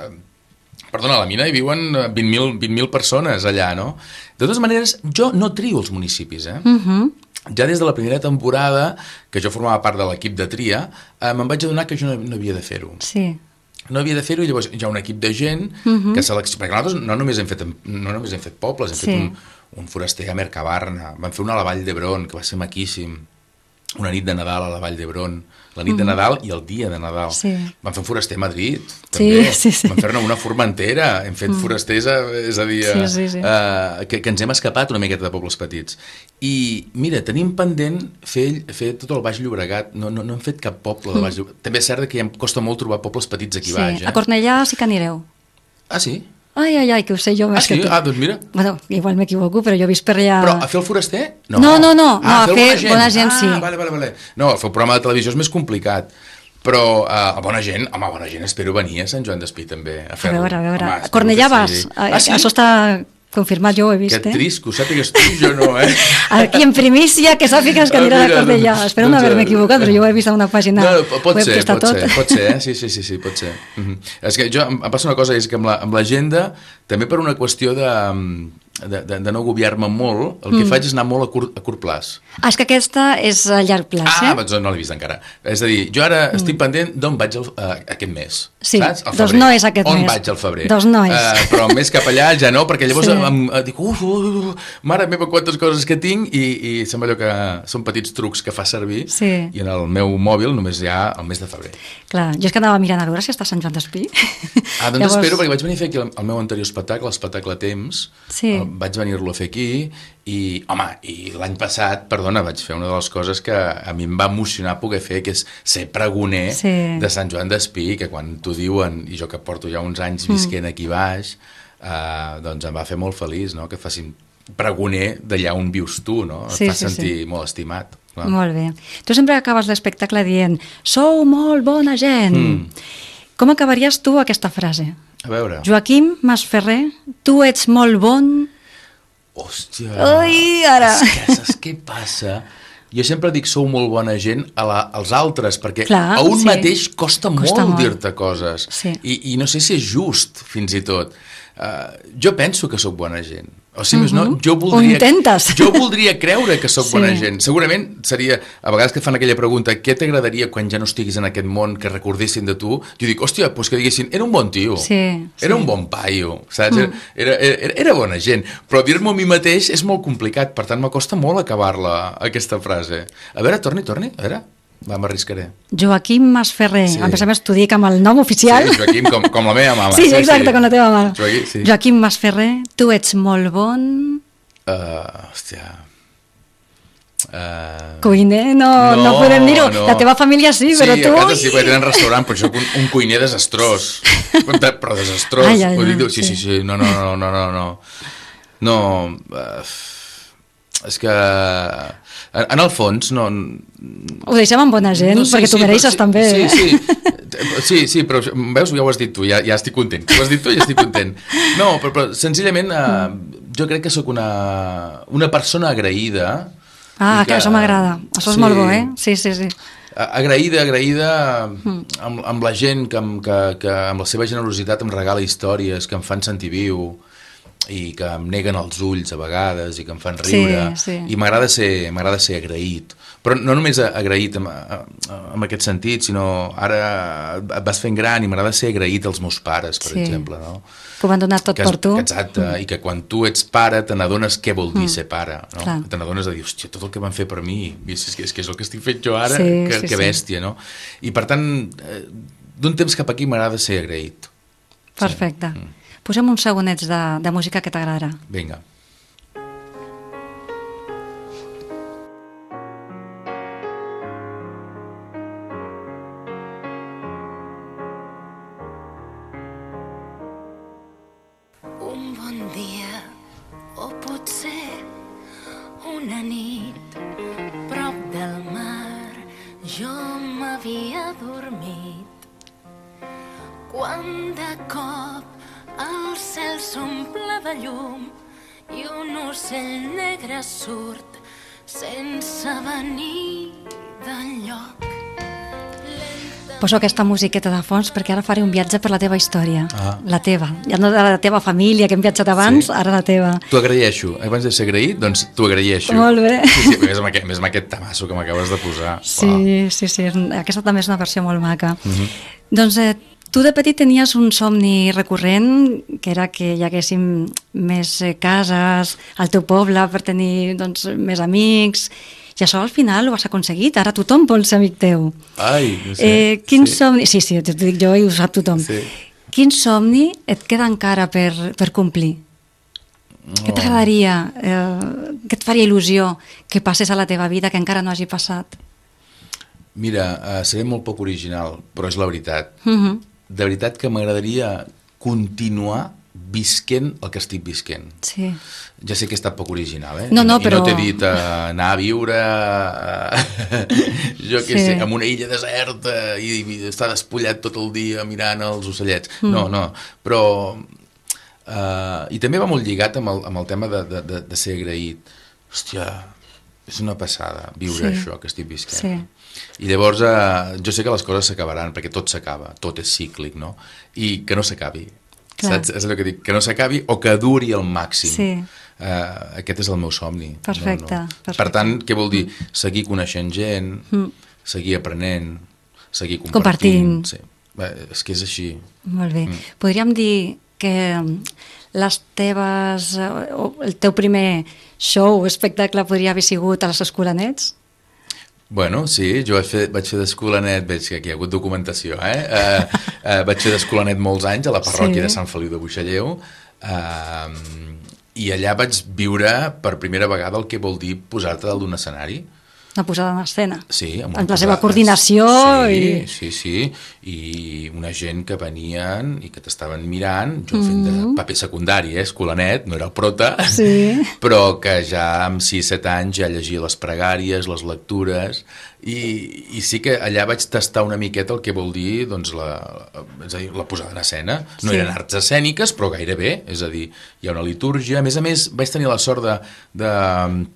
Perdona, a la mina hi viuen 20.000 eh, 20 persones allà, no? De totes maneres, jo no trio els municipis, eh? Uh mhm. -huh ja des de la primera temporada, que jo formava part de l'equip de tria, eh, me'n vaig adonar que jo no, no havia de fer-ho. Sí no havia de fer-ho i llavors hi ha un equip de gent uh mhm. -huh. que selecciona, perquè nosaltres no només hem fet, no només hem fet pobles, hem sí. fet un, un foraster a Mercabarna, vam fer una a la Vall d'Hebron, que va ser maquíssim, una nit de Nadal a la Vall d'Hebron, la nit de mm. Nadal i el dia de Nadal. Sí. Vam fer un foraster a Madrid, també. <laughs> Sí, sí, sí. Vam fer-ne una formentera, hem fet mm. forasters, a, és a dir, sí, sí, sí. Uh, que, que ens hem escapat una miqueta de pobles petits. I, mira, tenim pendent fer, fer tot el Baix Llobregat, no, no, no hem fet cap poble de mm. Baix Llobregat. Mm. També és cert que ja em costa molt trobar pobles petits aquí sí. baix. Eh? A Cornellà sí que anireu. Ah, sí? Ai, ai, ai, que ho sé jo més ah, sí? que Ah, doncs mira. Bueno, igual m'equivoco, però jo he vist per allà... Però a fer el foraster? No, no, no, no, ah, no a, fer, a fer bona gent, bona gent ah, sí. vale, vale, vale. No, fer un programa de televisió és més complicat. Però eh, bona gent, home, bona gent, espero venir a Sant Joan d'Espí també a fer A veure, a veure, home, a Cornellà vas, sí. ah, eh, sí? això està Confirmat, jo ho he vist. Que eh? trist, que ho sàpigues tu, jo no, eh? <laughs> Aquí en primícia, que sàpigues que ah, anirà ah, de Cordellà. No, doncs, Espero no doncs, haver-me eh, equivocat, però jo ho eh. he vist a una pàgina no, no pot web ser, que està pot tot. Ser, pot ser, eh? Sí, sí, sí, sí pot ser. Mm -hmm. És que jo, em passa una cosa, és que amb l'agenda, la, amb també per una qüestió de de, de, de no goviar-me molt, el que mm. faig és anar molt a curt, a curt plaç. Ah, és que aquesta és a llarg plaç, ah, eh? Ah, doncs no l'he vist encara. És a dir, jo ara mm. estic pendent d'on vaig el, uh, aquest mes, sí. saps? El doncs no és aquest on mes. On vaig al febrer. Doncs no és. Uh, però més cap allà ja no, perquè llavors sí. em, em, eh, dic, uf, uf, uf, mare meva, quantes coses que tinc, i, i sembla allò que són petits trucs que fa servir, sí. i en el meu mòbil només hi ha el mes de febrer. Clar, jo és que anava mirant a veure si està Sant Joan d'Espí. Ah, doncs llavors... espero, perquè vaig venir a fer aquí el, el meu anterior espectacle, l'espectacle Temps, sí vaig venir-lo a fer aquí i, home, i l'any passat, perdona, vaig fer una de les coses que a mi em va emocionar poder fer, que és ser pregoner sí. de Sant Joan d'Espí, que quan t'ho diuen, i jo que porto ja uns anys visquent mm. aquí baix, eh, doncs em va fer molt feliç, no?, que facin pregoner d'allà on vius tu, no? Sí, fa sí, sentir sí. molt estimat. Clar. Molt bé. Tu sempre acabes l'espectacle dient «Sou molt bona gent!» mm. Com acabaries tu aquesta frase? A veure... Joaquim Masferrer, tu ets molt bon, hòstia, Ai, ara. les què passa? Jo sempre dic sou molt bona gent a la, als altres, perquè Clar, a un sí. mateix costa, costa molt, molt. dir-te coses. Sí. I, I no sé si és just, fins i tot. Uh, jo penso que sóc bona gent. O si més uh -huh. no, mhm. jo voldria... Ho intentes. Jo voldria creure que sóc sí. bona gent. Segurament seria... A vegades que fan aquella pregunta què t'agradaria quan ja no estiguis en aquest món que recordessin de tu? Jo dic, hòstia, doncs pues que diguessin era un bon tio, sí, era sí. un bon paio, saps? -huh. Mm. Era, era, era, era bona gent. Però dir-me a mi mateix és molt complicat, per tant m'acosta molt acabar-la, aquesta frase. A veure, torni, torni, a veure... Va, m'arriscaré. Joaquim Masferrer. Sí. Em pensava que t'ho dic amb el nom oficial. Sí, Joaquim, com, com la meva mama. Sí, sí exacte, sí. com la teva mama. Joaquim, sí. Joaquim Masferrer, tu ets molt bon... Uh, hòstia... Uh... Cuiner, no, no, no podem dir-ho. No. La teva família sí, però tu... Sí, a casa sí, perquè tenen restaurant, però jo un, un cuiner desastrós. però desastrós. Ai, ai, no, sí, sí, sí, sí, no, no, no, no, no. No, uh, és que eh, en el fons no... Ho deixem amb bona gent, no, sí, perquè tu mereixes sí, també. Sí, sí, <laughs> sí, sí, però veus, ja ho has dit tu, ja, ja estic content. Ho has dit tu i ja estic content. No, però, però senzillament eh, jo crec que sóc una, una persona agraïda. Ah, que, que això m'agrada. Això és sí, molt bo, eh? Sí, sí, sí agraïda, agraïda mm. amb, amb la gent que, que, que amb la seva generositat em regala històries, que em fan sentir viu, i que em neguen els ulls a vegades i que em fan riure sí, sí. i m'agrada ser, m'agrada ser agraït però no només agraït en, aquest sentit, sinó ara et vas fent gran i m'agrada ser agraït als meus pares, per sí. exemple no? que ho donat tot que, per tu exacte, mm. i que quan tu ets pare te n'adones què vol dir mm. ser pare no? te n'adones de dir, hòstia, tot el que van fer per mi és, és, és que és el que estic fent jo ara sí, que, sí, que bèstia, sí. no? i per tant eh, d'un temps cap aquí m'agrada ser agraït perfecte sí. mm. Posem uns segonets de, de música que t'agradarà. Vinga. havia dormit quan de cop el cel s'omple de llum i un ocell negre surt sense venir d'enlloc. Poso aquesta musiqueta de fons perquè ara faré un viatge per la teva història, ah. la teva, ja no de la teva família que hem viatjat abans, sí. ara la teva. T'ho agraeixo, abans de ser agraït, doncs t'ho agraeixo. Molt bé. Sí, sí, més, amb aquest, més amb aquest tamasso que m'acabes de posar. Sí, oh. sí, sí, aquesta també és una versió molt maca. Uh mhm. -huh. Doncs eh, Tu de petit tenies un somni recurrent, que era que hi haguéssim més eh, cases al teu poble per tenir doncs, més amics, i això al final ho has aconseguit, ara tothom vol ser amic teu. Ai, no sé. Eh, quin sí. somni... Sí, sí, t'ho dic jo i ho sap tothom. Sí. Quin somni et queda encara per, per complir? Oh. Què t'agradaria? Eh, què et faria il·lusió que passés a la teva vida que encara no hagi passat? Mira, eh, seré molt poc original, però és la veritat. Uh mhm. -huh de veritat que m'agradaria continuar visquent el que estic visquent. Sí. Ja sé que he estat poc original, eh? No, no, però... I no t'he dit uh, anar a viure, uh, <laughs> jo què sí. sé, en una illa deserta i, i estar despullat tot el dia mirant els ocellets. Mm. No, no, però... Uh, I també va molt lligat amb el, amb el tema de, de, de, de ser agraït. Hòstia, és una passada viure sí. això que estic visquent. Sí. I llavors eh, jo sé que les coses s'acabaran, perquè tot s'acaba, tot és cíclic, no? I que no s'acabi. Saps? És allò que dic, que no s'acabi o que duri al màxim. Sí. Uh, aquest és el meu somni. Perfecte, no, no. perfecte. Per tant, què vol dir? Seguir coneixent gent, mm. seguir aprenent, seguir compartint. compartint. Sí. És que és així. Molt bé. Mm. Podríem dir que les teves, eh, el teu primer show o espectacle podria haver sigut a les Escolanets? Bueno, sí, jo vaig fer, vaig fer d'escolanet, veig que aquí hi ha hagut documentació, eh? <laughs> eh, uh, vaig fer d'escolanet molts anys a la parròquia sí. de Sant Feliu de Buixalleu uh, i allà vaig viure per primera vegada el que vol dir posar-te dalt d'un escenari, una posada en escena. Sí, amb, amb la seva coordinació. Sí, i... sí, sí. I una gent que venien i que t'estaven mirant, jo mm -hmm. fent de mm-hmm. paper secundari, eh, escolanet, no era el prota, sí. <laughs> però que ja amb 6-7 anys ja llegia les pregàries, les lectures, i, i sí que allà vaig tastar una miqueta el que vol dir doncs, la, és a dir, la posada en escena. No sí. eren arts escèniques, però gairebé, és a dir, hi ha una litúrgia. A més a més, vaig tenir la sort de... de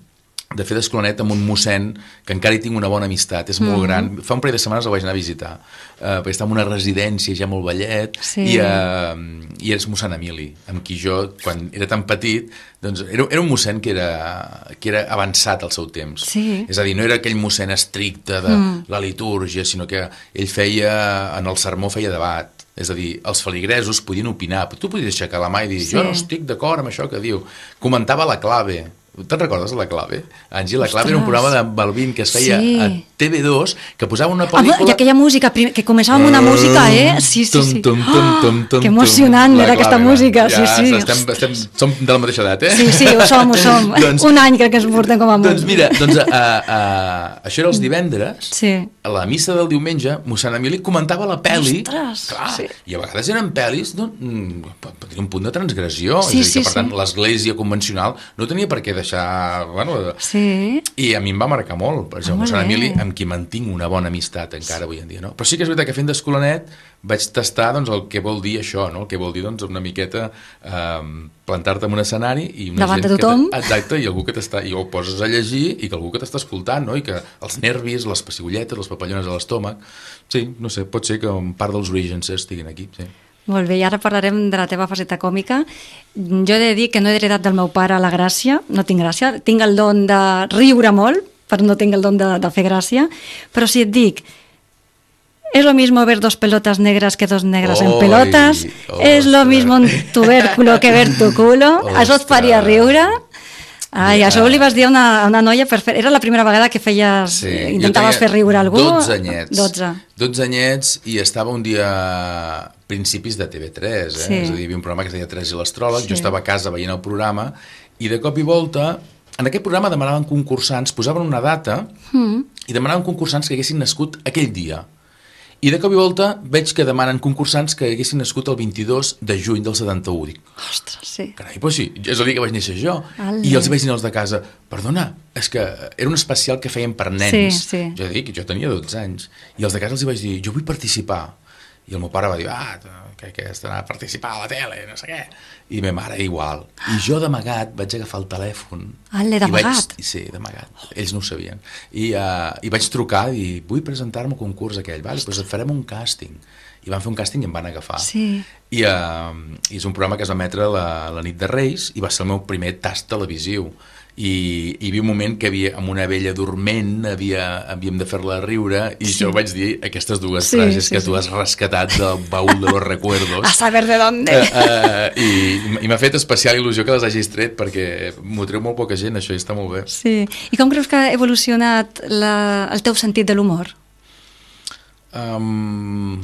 de fer d'esclonet amb un mossèn que encara hi tinc una bona amistat, és mm -hmm. molt gran fa un parell de setmanes el vaig anar a visitar eh, perquè està en una residència ja molt vellet sí. i, eh, i és mossèn Emili amb qui jo quan era tan petit doncs era, era un mossèn que era, que era avançat al seu temps sí. és a dir, no era aquell mossèn estricte de mm. la litúrgia, sinó que ell feia, en el sermó feia debat és a dir, els feligresos podien opinar, però tu podies aixecar la mà i dir, sí. jo no estic d'acord amb això que diu. Comentava la clave, Te'n recordes de La Clave? Angi, La Ostres. Clave era un programa de Balvin que es feia sí. a TV2 que posava una pel·lícula... Ah, I aquella música, que començava amb una mm. música, eh? Sí, sí, sí. Tum, tum, tum, ah, tum, tum, que emocionant era aquesta música, ja, sí, sí. Estem, estem, som de la mateixa edat, eh? Sí, sí, ho som, ho doncs som. <laughs> doncs, un any crec que ens portem com a doncs música. Doncs mira, doncs, uh, uh, això era els divendres, sí a la missa del diumenge, mossèn Emili comentava la pel·li. Clar, sí. I a vegades eren pel·lis d'on mm, tenia un punt de transgressió. Sí, és a dir, sí, que, per tant, sí. l'església convencional no tenia per què deixar... Bueno, sí. I a mi em va marcar molt. Per exemple, ah, mossèn Emili, amb qui mantinc una bona amistat encara sí. avui en dia. No? Però sí que és veritat que fent d'escolanet vaig tastar doncs, el que vol dir això, no? el que vol dir doncs, una miqueta eh, plantar-te en un escenari i una davant gent tothom. Que exacte, i algú que t'està... I ho poses a llegir i que algú que t'està escoltant, no? I que els nervis, les pessigolletes, les papallones a l'estómac... Sí, no sé, pot ser que part dels orígens estiguin aquí, sí. Molt bé, i ara parlarem de la teva faceta còmica. Jo he de dir que no he heredat del meu pare la gràcia, no tinc gràcia, tinc el don de riure molt, però no tinc el don de, de fer gràcia, però si et dic es lo mismo ver dos pelotas negras que dos negras oy, en pelotas. Ostras. És lo mismo un tubérculo que ver tu culo. Ostres. Això et faria Ai, ja. això li vas dir a una, a una noia per fer... Era la primera vegada que feies... Sí. Intentaves fer riure algú. 12 anyets. 12. 12 anyets i estava un dia principis de TV3, eh? Sí. És a dir, hi havia un programa que es deia 3 i l'astròleg, sí. jo estava a casa veient el programa i de cop i volta en aquest programa demanaven concursants, posaven una data mm. i demanaven concursants que haguessin nascut aquell dia. I de cop i volta veig que demanen concursants que haguessin nascut el 22 de juny del 71. Dic, ostres, sí. Carai, però sí, és el dia que vaig néixer jo. Ale. I els als de casa, perdona, és que era un especial que feien per nens. Sí, sí. Jo dic, jo tenia 12 anys. I els de casa els hi vaig dir, jo vull participar. I el meu pare va dir, ah, que has d'anar a participar a la tele, no sé què. I ma mare, igual. I jo d'amagat vaig agafar el telèfon. Ah, l'he d'amagat? Sí, d'amagat. Ells no ho sabien. I, uh, I vaig trucar i vull presentar-me a concurs aquell. Vale, doncs et farem un càsting. I van fer un càsting i em van agafar. Sí. I, uh, és un programa que es va emetre la, la nit de Reis i va ser el meu primer tast televisiu i hi havia un moment que havia, amb una vella dorment havia, havíem de fer-la riure i sí. jo vaig dir aquestes dues sí, frases sí, que sí. tu has rescatat del baúl de los recuerdos <laughs> a saber de dónde uh, uh, i, i m'ha fet especial il·lusió que les hagis tret perquè m'ho treu molt poca gent això i està molt bé sí. i com creus que ha evolucionat la, el teu sentit de l'humor? Um,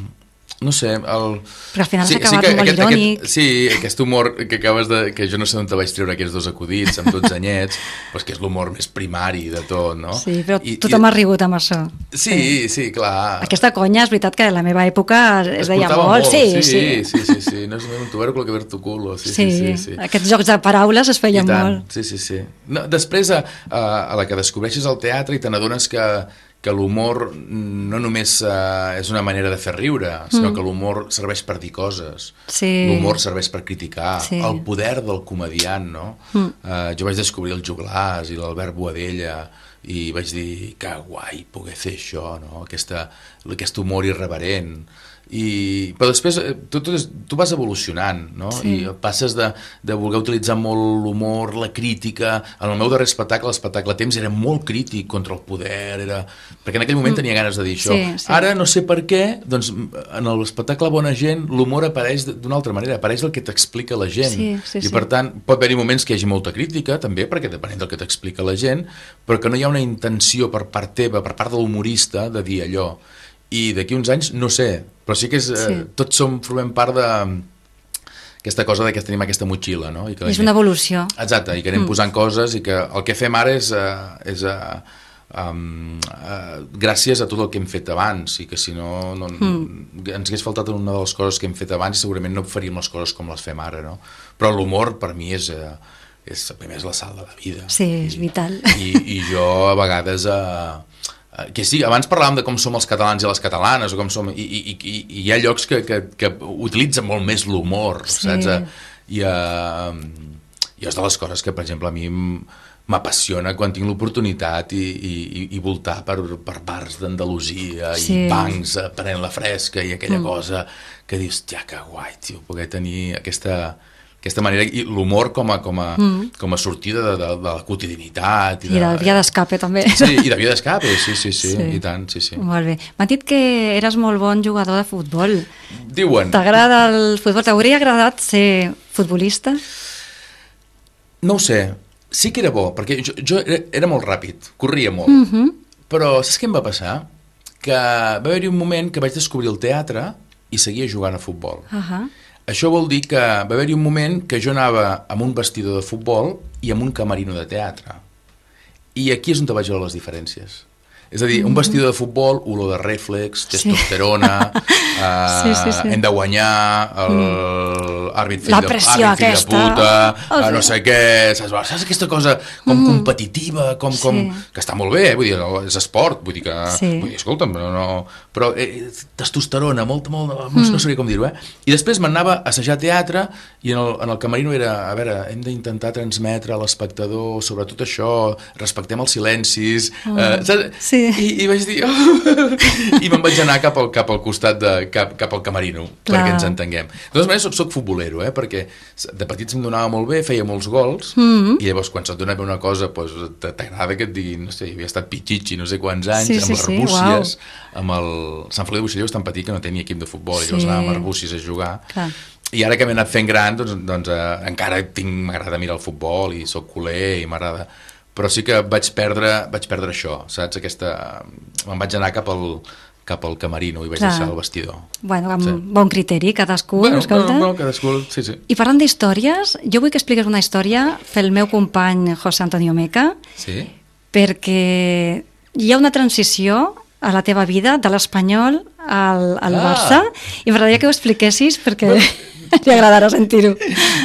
no sé, el... Però al final sí, s'ha acabat sí que, aquest, irònic. Aquest, sí, aquest humor que acabes de... que jo no sé on te vaig treure aquests dos acudits amb tots anyets, però que és l'humor més primari de tot, no? Sí, però I, tothom i... ha rigut amb això. Sí, sí, sí, clar. Aquesta conya, és veritat que a la meva època es, es deia molt. molt. Sí, sí, sí, sí, sí, sí, no és un tubèrcul que ver tu culo. Sí, sí, sí, sí, sí. Aquests jocs de paraules es feien molt. Sí, sí, sí. No, després, a, a, a la que descobreixes el teatre i te n'adones que, que l'humor no només uh, és una manera de fer riure, sinó mm. que l'humor serveix per dir coses, sí. l'humor serveix per criticar, sí. el poder del comediant, no? Mm. Uh, jo vaig descobrir el Joglàs i l'Albert Boadella i vaig dir que guai poder fer això, no? Aquesta, aquest humor irreverent i, però després eh, tu, tu, tu vas evolucionant no? sí. i passes de, de voler utilitzar molt l'humor, la crítica en el meu darrer espectacle, l'espectacle Temps era molt crític contra el poder era... perquè en aquell moment mm. tenia ganes de dir això sí, sí. ara no sé per què doncs, en l'espectacle Bona Gent l'humor apareix d'una altra manera, apareix el que t'explica la gent sí, sí, i per tant pot haver-hi moments que hi hagi molta crítica també perquè depenent del que t'explica la gent però que no hi ha una intenció per part teva per part de l'humorista de dir allò i d'aquí uns anys, no sé, però sí que és, eh, sí. tots som, formem part de mm, aquesta cosa de que tenim aquesta motxilla, no? I que és una evolució. Exacte, i que anem mm. posant coses i que el que fem ara és, uh, és uh, um, uh, gràcies a tot el que hem fet abans i que si no, no mm. mm. ens hagués faltat una de les coses que hem fet abans i segurament no faríem les coses com les fem ara, no? Però l'humor per mi és... Uh, és, primer és la sal de la vida. Sí, és I, vital. I, I jo a vegades... Uh, Eh, que sí, abans parlàvem de com som els catalans i les catalanes, o com som... I, i, i, i hi ha llocs que, que, que utilitzen molt més l'humor, sí. saps? Eh, I, uh, I és de les coses que, per exemple, a mi m'apassiona quan tinc l'oportunitat i, i, i voltar per, per bars d'Andalusia sí. i bancs prenent la fresca i aquella mm. cosa que dius, ja que guai, tio, poder tenir aquesta aquesta manera i l'humor com a, com, a, mm. com a sortida de, de, de la quotidianitat i, I de, la via d'escape també sí, i de via d'escape, sí, sí, sí, sí, i tant sí, sí. molt bé, m'han dit que eres molt bon jugador de futbol diuen t'agrada el futbol, t'hauria agradat ser futbolista? no ho sé, sí que era bo perquè jo, jo era, era molt ràpid corria molt, mm -hmm. però saps què em va passar? que va haver-hi un moment que vaig descobrir el teatre i seguia jugant a futbol uh -huh això vol dir que va haver-hi un moment que jo anava amb un vestidor de futbol i amb un camerino de teatre. I aquí és on te vaig veure les diferències. És a dir, un mm. vestidor de futbol, olor de reflex, testosterona, sí. <laughs> Uh, eh, sí, sí, sí. hem de guanyar, l'àrbit mm. fill, de, àrbit aquesta. fill de puta, oh, eh, sí. no sé què, saps, saps aquesta cosa com mm. competitiva, com, com, sí. que està molt bé, eh? vull dir, és esport, vull dir que, sí. vull dir, escolta'm, no, no, però eh, testosterona, molt, molt, no, mm. no sabria com dir-ho, eh? I després m'anava a assajar teatre i en el, en el camerino era, a veure, hem d'intentar transmetre a l'espectador sobre tot això, respectem els silencis, mm. eh, saps? Sí, i, i vaig dir... Oh. <laughs> I me'n vaig anar cap al, cap al costat, de, cap, cap al camerino, Clar. perquè ens entenguem. De totes maneres, soc, soc futbolero, eh? perquè de petits em donava molt bé, feia molts gols, mm -hmm. i llavors quan se't donava una cosa, doncs, t'agrada que et diguin, no sé, havia estat pitxitxi no sé quants anys, sí, sí, amb sí, arbúcies, sí, amb el... Sant Feliu de Buixelló és tan petit que no tenia equip de futbol, sí. i llavors anava amb arbúcies a jugar. Clar i ara que m'he anat fent gran, doncs, doncs eh, encara tinc m'agrada mirar el futbol i sóc culer i m'agrada però sí que vaig perdre, vaig perdre això, saps? Aquesta... Me'n vaig anar cap al, cap al camerino i vaig Clar. deixar el vestidor. Bueno, amb sí. bon criteri, cadascú, bueno, escolta. No, no, cadascú, sí, sí. I parlant d'històries, jo vull que expliques una història pel meu company José Antonio Meca, sí. perquè hi ha una transició a la teva vida de l'Espanyol al, al ah. Barça i m'agradaria que ho expliquessis perquè <laughs> li agradarà sentir-ho.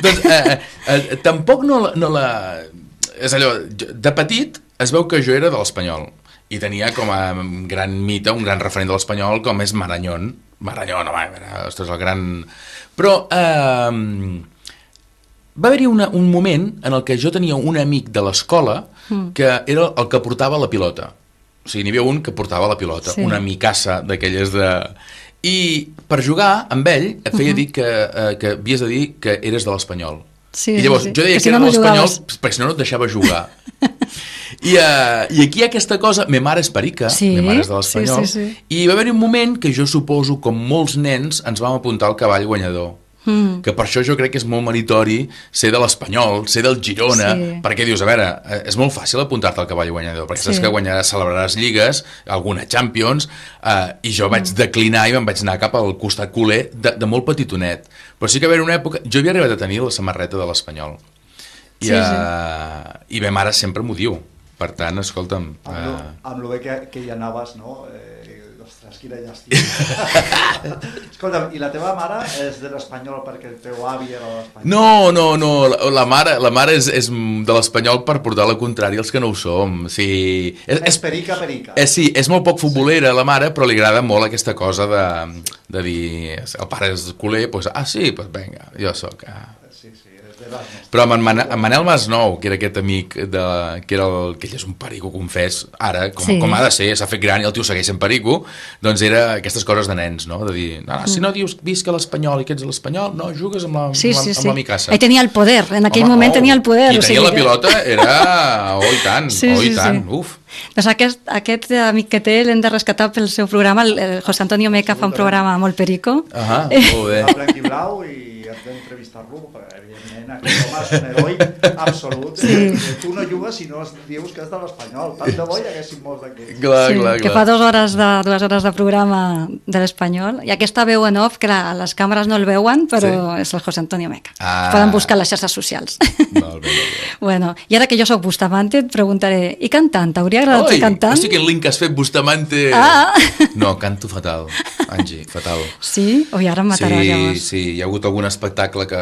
doncs, eh, eh, eh tampoc no, no la és allò, de petit es veu que jo era de l'Espanyol i tenia com a gran mite, un gran referent de l'Espanyol com és Maranyón. Maranyón, home, era, ostres, el gran... Però eh, va haver-hi un moment en el que jo tenia un amic de l'escola mm. que era el que portava la pilota. O sigui, n'hi havia un que portava la pilota, sí. una micassa d'aquelles de... I per jugar amb ell et feia uh mm-hmm. -huh. dir que, eh, que havies de dir que eres de l'Espanyol. Sí, I llavors sí, sí. jo deia que, que si no, els l'espanyol perquè si no no et deixava jugar. I, uh, I aquí hi ha aquesta cosa... Me mare és perica, sí, me mare és de l'espanyol. Sí, sí, sí. I va haver-hi un moment que jo suposo, com molts nens, ens vam apuntar al cavall guanyador mm. que per això jo crec que és molt meritori ser de l'Espanyol, ser del Girona, sí. perquè dius, a veure, eh, és molt fàcil apuntar-te al cavall guanyador, perquè sí. saps que guanyaràs, celebraràs lligues, alguna Champions, eh, i jo vaig mm. declinar i me'n vaig anar cap al costat culer de, de molt petitonet. Però sí que va haver una època... Jo havia arribat a tenir la samarreta de l'Espanyol. I, sí, sí. Eh, I bé, mare sempre m'ho diu. Per tant, escolta'm... Amb, eh... amb el bé que, que hi anaves, no? Eh Ostres, quina llàstima. <laughs> Escolta'm, i la teva mare és de l'Espanyol perquè el teu avi era de l'Espanyol? No, no, no, la mare, la mare és, és de l'Espanyol per portar la contrària als que no ho som. Sí, és, és perica, perica. És, eh, sí, és molt poc futbolera la mare, però li agrada molt aquesta cosa de, de dir, el pare és culer, doncs, ah sí, doncs vinga, jo sóc... Ah. Sí, sí, però amb en, Man amb Manel Masnou, que era aquest amic, de, que, era el, que ell és un perico, confés, ara, com, sí. com ha de ser, s'ha fet gran i el tio segueix sent perico, doncs era aquestes coses de nens, no? De dir, no, no si no mm. dius visca l'Espanyol i que ets l'Espanyol, no, jugues amb la, sí, amb, sí, amb, sí. amb la Micasa. Ell tenia el poder, en aquell Home, moment oh, tenia el poder. Qui o sigui, tenia la pilota era, oh i tant, sí, oh i sí, tant, sí. uf. Doncs aquest, aquest amic que té l'hem de rescatar pel seu programa, el, el José Antonio Meca fa un programa molt perico. Ah, molt bé. Blanc i blau i hem d'entrevistar-lo per nena, que home és un heroi absolut. Sí. Tu no jugues si no dius que és de l'Espanyol. Tant de bo hi haguessin molts d'aquests. Clar, sí, clar, clar. Que fa dues hores de, dues hores de programa de l'Espanyol. I aquesta veu en off, que les càmeres no el veuen, però sí. és el José Antonio Meca. Ah. Poden buscar les xarxes socials. Molt bé, <laughs> bueno, I ara que jo sóc Bustamante, et preguntaré, i cantant, t'hauria agradat Oi, ser cantant? Oi, sí que el link has fet Bustamante... Ah. No, canto fatal, Angie, fatal. Sí? Oi, ara em mataràs, sí, llavors. Sí, hi ha hagut algun espectacle que,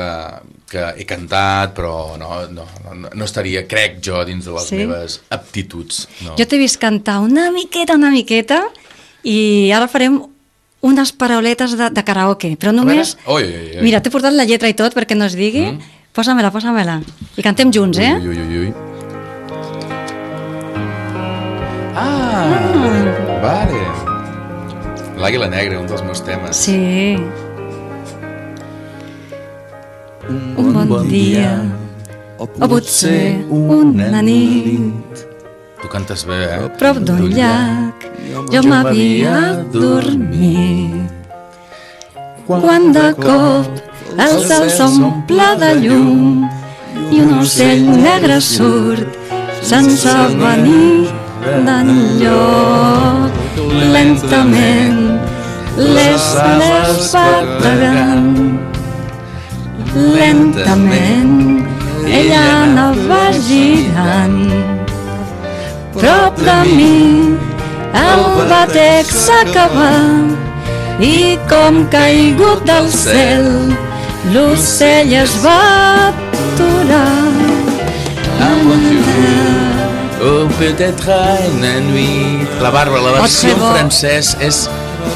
que he cantat encantat, però no, no, no, no estaria, crec jo, dins de les sí? meves aptituds. No. Jo t'he vist cantar una miqueta, una miqueta, i ara farem unes parauletes de, de karaoke, però només... Oi, oi, oi. Mira, t'he portat la lletra i tot perquè no es digui. Mm. Posa-me-la, posa-me-la. I cantem junts, eh? Ui, ui, ui. Ah, ah. vale. L'Àguila Negra, un dels meus temes. Sí un bon, un bon, bon dia, dia, o potser, o potser una, una nit. Tu cantes bé, eh? A prop d'un llac jo m'havia dormit. Quan, quan de cop el cel s'omple de llum i un ocell negre surt sense venir d'enlloc. Lentament les les bategant lentament ella va girant prop de mi el batec s'acaba i com caigut del cel l'ocell es va aturar ah, o oh, peut-être una nuit. La Barba, la versió en francès és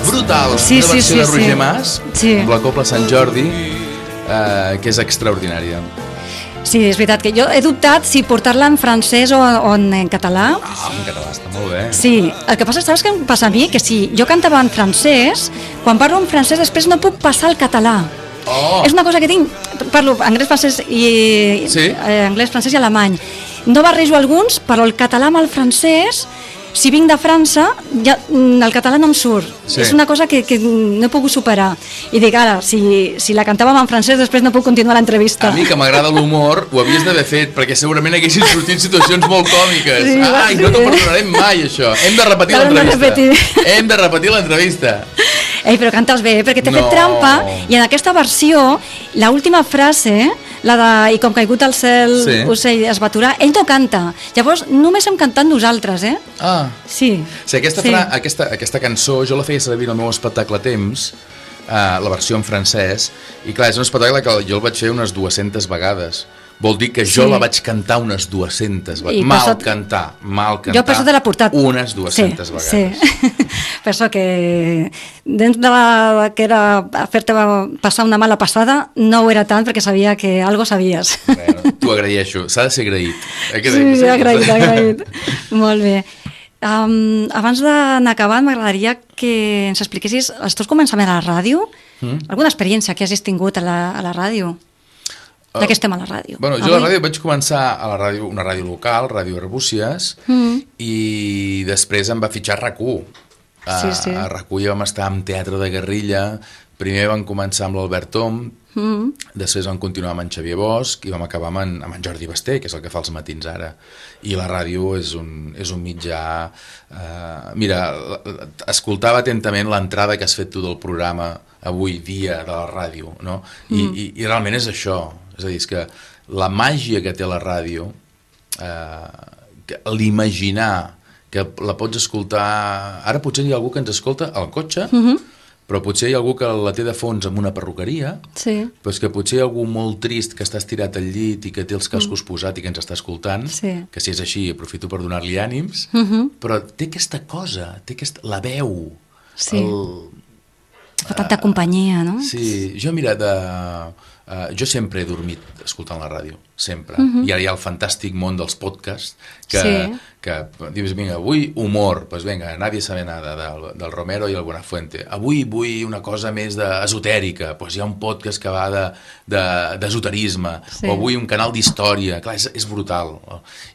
brutal. Sí, una sí, versió sí, de Roger sí. Mas, sí. amb la Copla Sant Jordi eh, que és extraordinària. Sí, és veritat que jo he dubtat si portar-la en francès o, o en, en català. Ah, en català està molt bé. Sí, el que passa, saps què em passa a mi? Que si jo cantava en francès, quan parlo en francès després no puc passar al català. Oh. És una cosa que tinc, parlo anglès, francès i, sí? eh, anglès, francès i alemany. No barrejo alguns, però el català amb el francès si vinc de França, ja, mm, el català no em surt. Sí. És una cosa que, que no he pogut superar. I dic, ara, si, si la cantàvem en francès, després no puc continuar l'entrevista. A mi, que m'agrada l'humor, ho havies d'haver fet, perquè segurament haguessin sortit situacions molt còmiques. Sí, Ai, sí. no t'ho perdonarem mai, això. Hem de repetir l'entrevista. Hem de repetir l'entrevista. Ei, però cantes bé, eh, perquè t'he no. fet trampa i en aquesta versió, la última frase, la de i com caigut al cel sí. ocell es va aturar, ell no canta. Llavors només hem cantat nosaltres, eh? Ah. Sí. Sí, aquesta, sí. Fra, aquesta, aquesta cançó jo la feia servir al meu espectacle Temps, eh, la versió en francès, i clar, és un espectacle que jo el vaig fer unes 200 vegades. Vol dir que jo sí. la vaig cantar unes 200 vegades. Mal això... cantar, mal cantar. Jo per això te portat. Unes 200 sí, vegades. Sí, per això que dins de la, que era fer-te passar una mala passada, no ho era tant perquè sabia que algo sabies. Bueno, t'ho <laughs> agraeixo, s'ha de ser agraït. Eh, que sí, que ser agraït, agraït. <laughs> Molt bé. Um, abans d'anar acabant, m'agradaria que ens expliquessis els teus començaments a la ràdio, mm? alguna experiència que hagis tingut a la, a la ràdio. Eh, de què estem a la ràdio? Bueno, jo a la ràdio vaig començar a la ràdio, una ràdio local, Ràdio Arbúcies, mm -hmm. i després em va fitxar rac A, sí, sí. a rac ja vam estar amb Teatre de Guerrilla, primer vam començar amb l'Albert Tom, mm -hmm. després vam continuar amb en Xavier Bosch i vam acabar amb en, amb en Jordi Basté, que és el que fa els matins ara. I la ràdio és un, és un mitjà... Eh, mira, escoltava atentament l'entrada que has fet tu del programa avui dia de la ràdio, no? I, mm. i, i realment és això, és a dir, és que la màgia que té la ràdio, eh, l'imaginar que la pots escoltar... Ara potser hi ha algú que ens escolta al cotxe, uh mhm. -huh. però potser hi ha algú que la té de fons en una perruqueria, sí. però és que potser hi ha algú molt trist que està estirat al llit i que té els mm. cascos uh -huh. posats i que ens està escoltant, sí. que si és així aprofito per donar-li ànims, uh mhm. -huh. però té aquesta cosa, té aquesta... la veu, sí. el... Fa tanta companyia, no? Sí, jo mira, de Uh, jo sempre he dormit escoltant la ràdio, sempre. Uh mhm. -huh. I ara hi ha el fantàstic món dels podcasts, que, sí. que dius, vinga, avui humor, doncs pues vinga, nadie sabe nada, del, del Romero i el Buenafuente. Avui vull una cosa més de, esotèrica, doncs pues hi ha un podcast que va de, de, sí. o avui un canal d'història, clar, és, és brutal.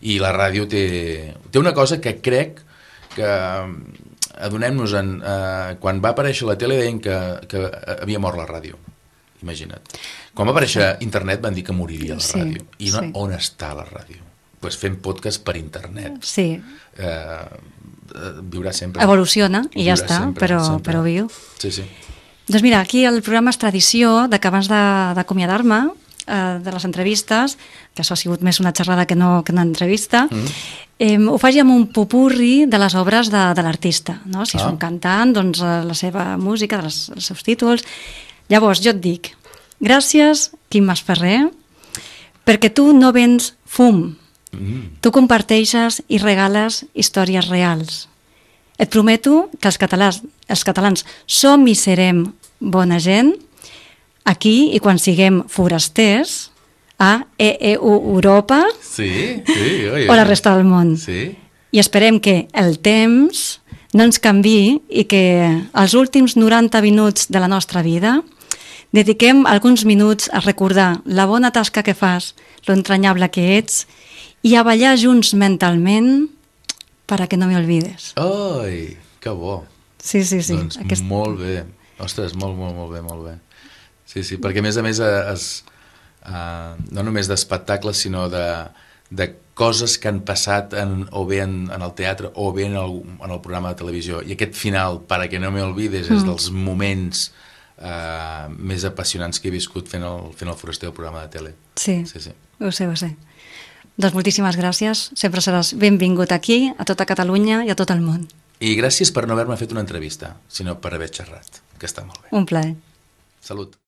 I la ràdio té, té una cosa que crec que mm, adonem-nos, eh, quan va aparèixer la tele deien que, que havia mort la ràdio, imagina't. Quan va aparèixer internet van dir que moriria la sí, ràdio. I no, sí. on està la ràdio? Pues fent podcast per internet. Sí. Eh, eh viurà sempre. Evoluciona i ja està, sempre, però, sempre. però viu. Sí, sí. Doncs mira, aquí el programa és tradició de que abans d'acomiadar-me eh, de les entrevistes, que això ha sigut més una xerrada que no que una entrevista, mm. eh, ho faci amb un popurri de les obres de, de l'artista. No? Si ah. és un cantant, doncs eh, la seva música, dels, els seus títols. Llavors, jo et dic, Gràcies, Quim Masferrer, perquè tu no vens fum. Mm. Tu comparteixes i regales històries reals. Et prometo que els catalans, els catalans som i serem bona gent aquí i quan siguem forasters a EEU Europa sí, sí, oi, o la resta del món. Sí. I esperem que el temps no ens canvi i que els últims 90 minuts de la nostra vida dediquem alguns minuts a recordar la bona tasca que fas, l'entranyable que ets i a ballar junts mentalment per a que no m'olvides. Ai, que bo. Sí, sí, sí. Doncs Aquest... molt bé. Ostres, molt, molt, molt bé, molt bé. Sí, sí, perquè a més a més eh, es, uh, no només d'espectacles, sinó de, de coses que han passat en, o bé en, en el teatre o bé en el, en el programa de televisió. I aquest final, para que no m'olvides, mm. és dels moments eh, més apassionants que he viscut fent el, fent el foraster el programa de tele. Sí, sí, sí. ho sé, ho sé. Doncs moltíssimes gràcies. Sempre seràs benvingut aquí, a tota Catalunya i a tot el món. I gràcies per no haver-me fet una entrevista, sinó per haver xerrat, que està molt bé. Un plaer. Salut.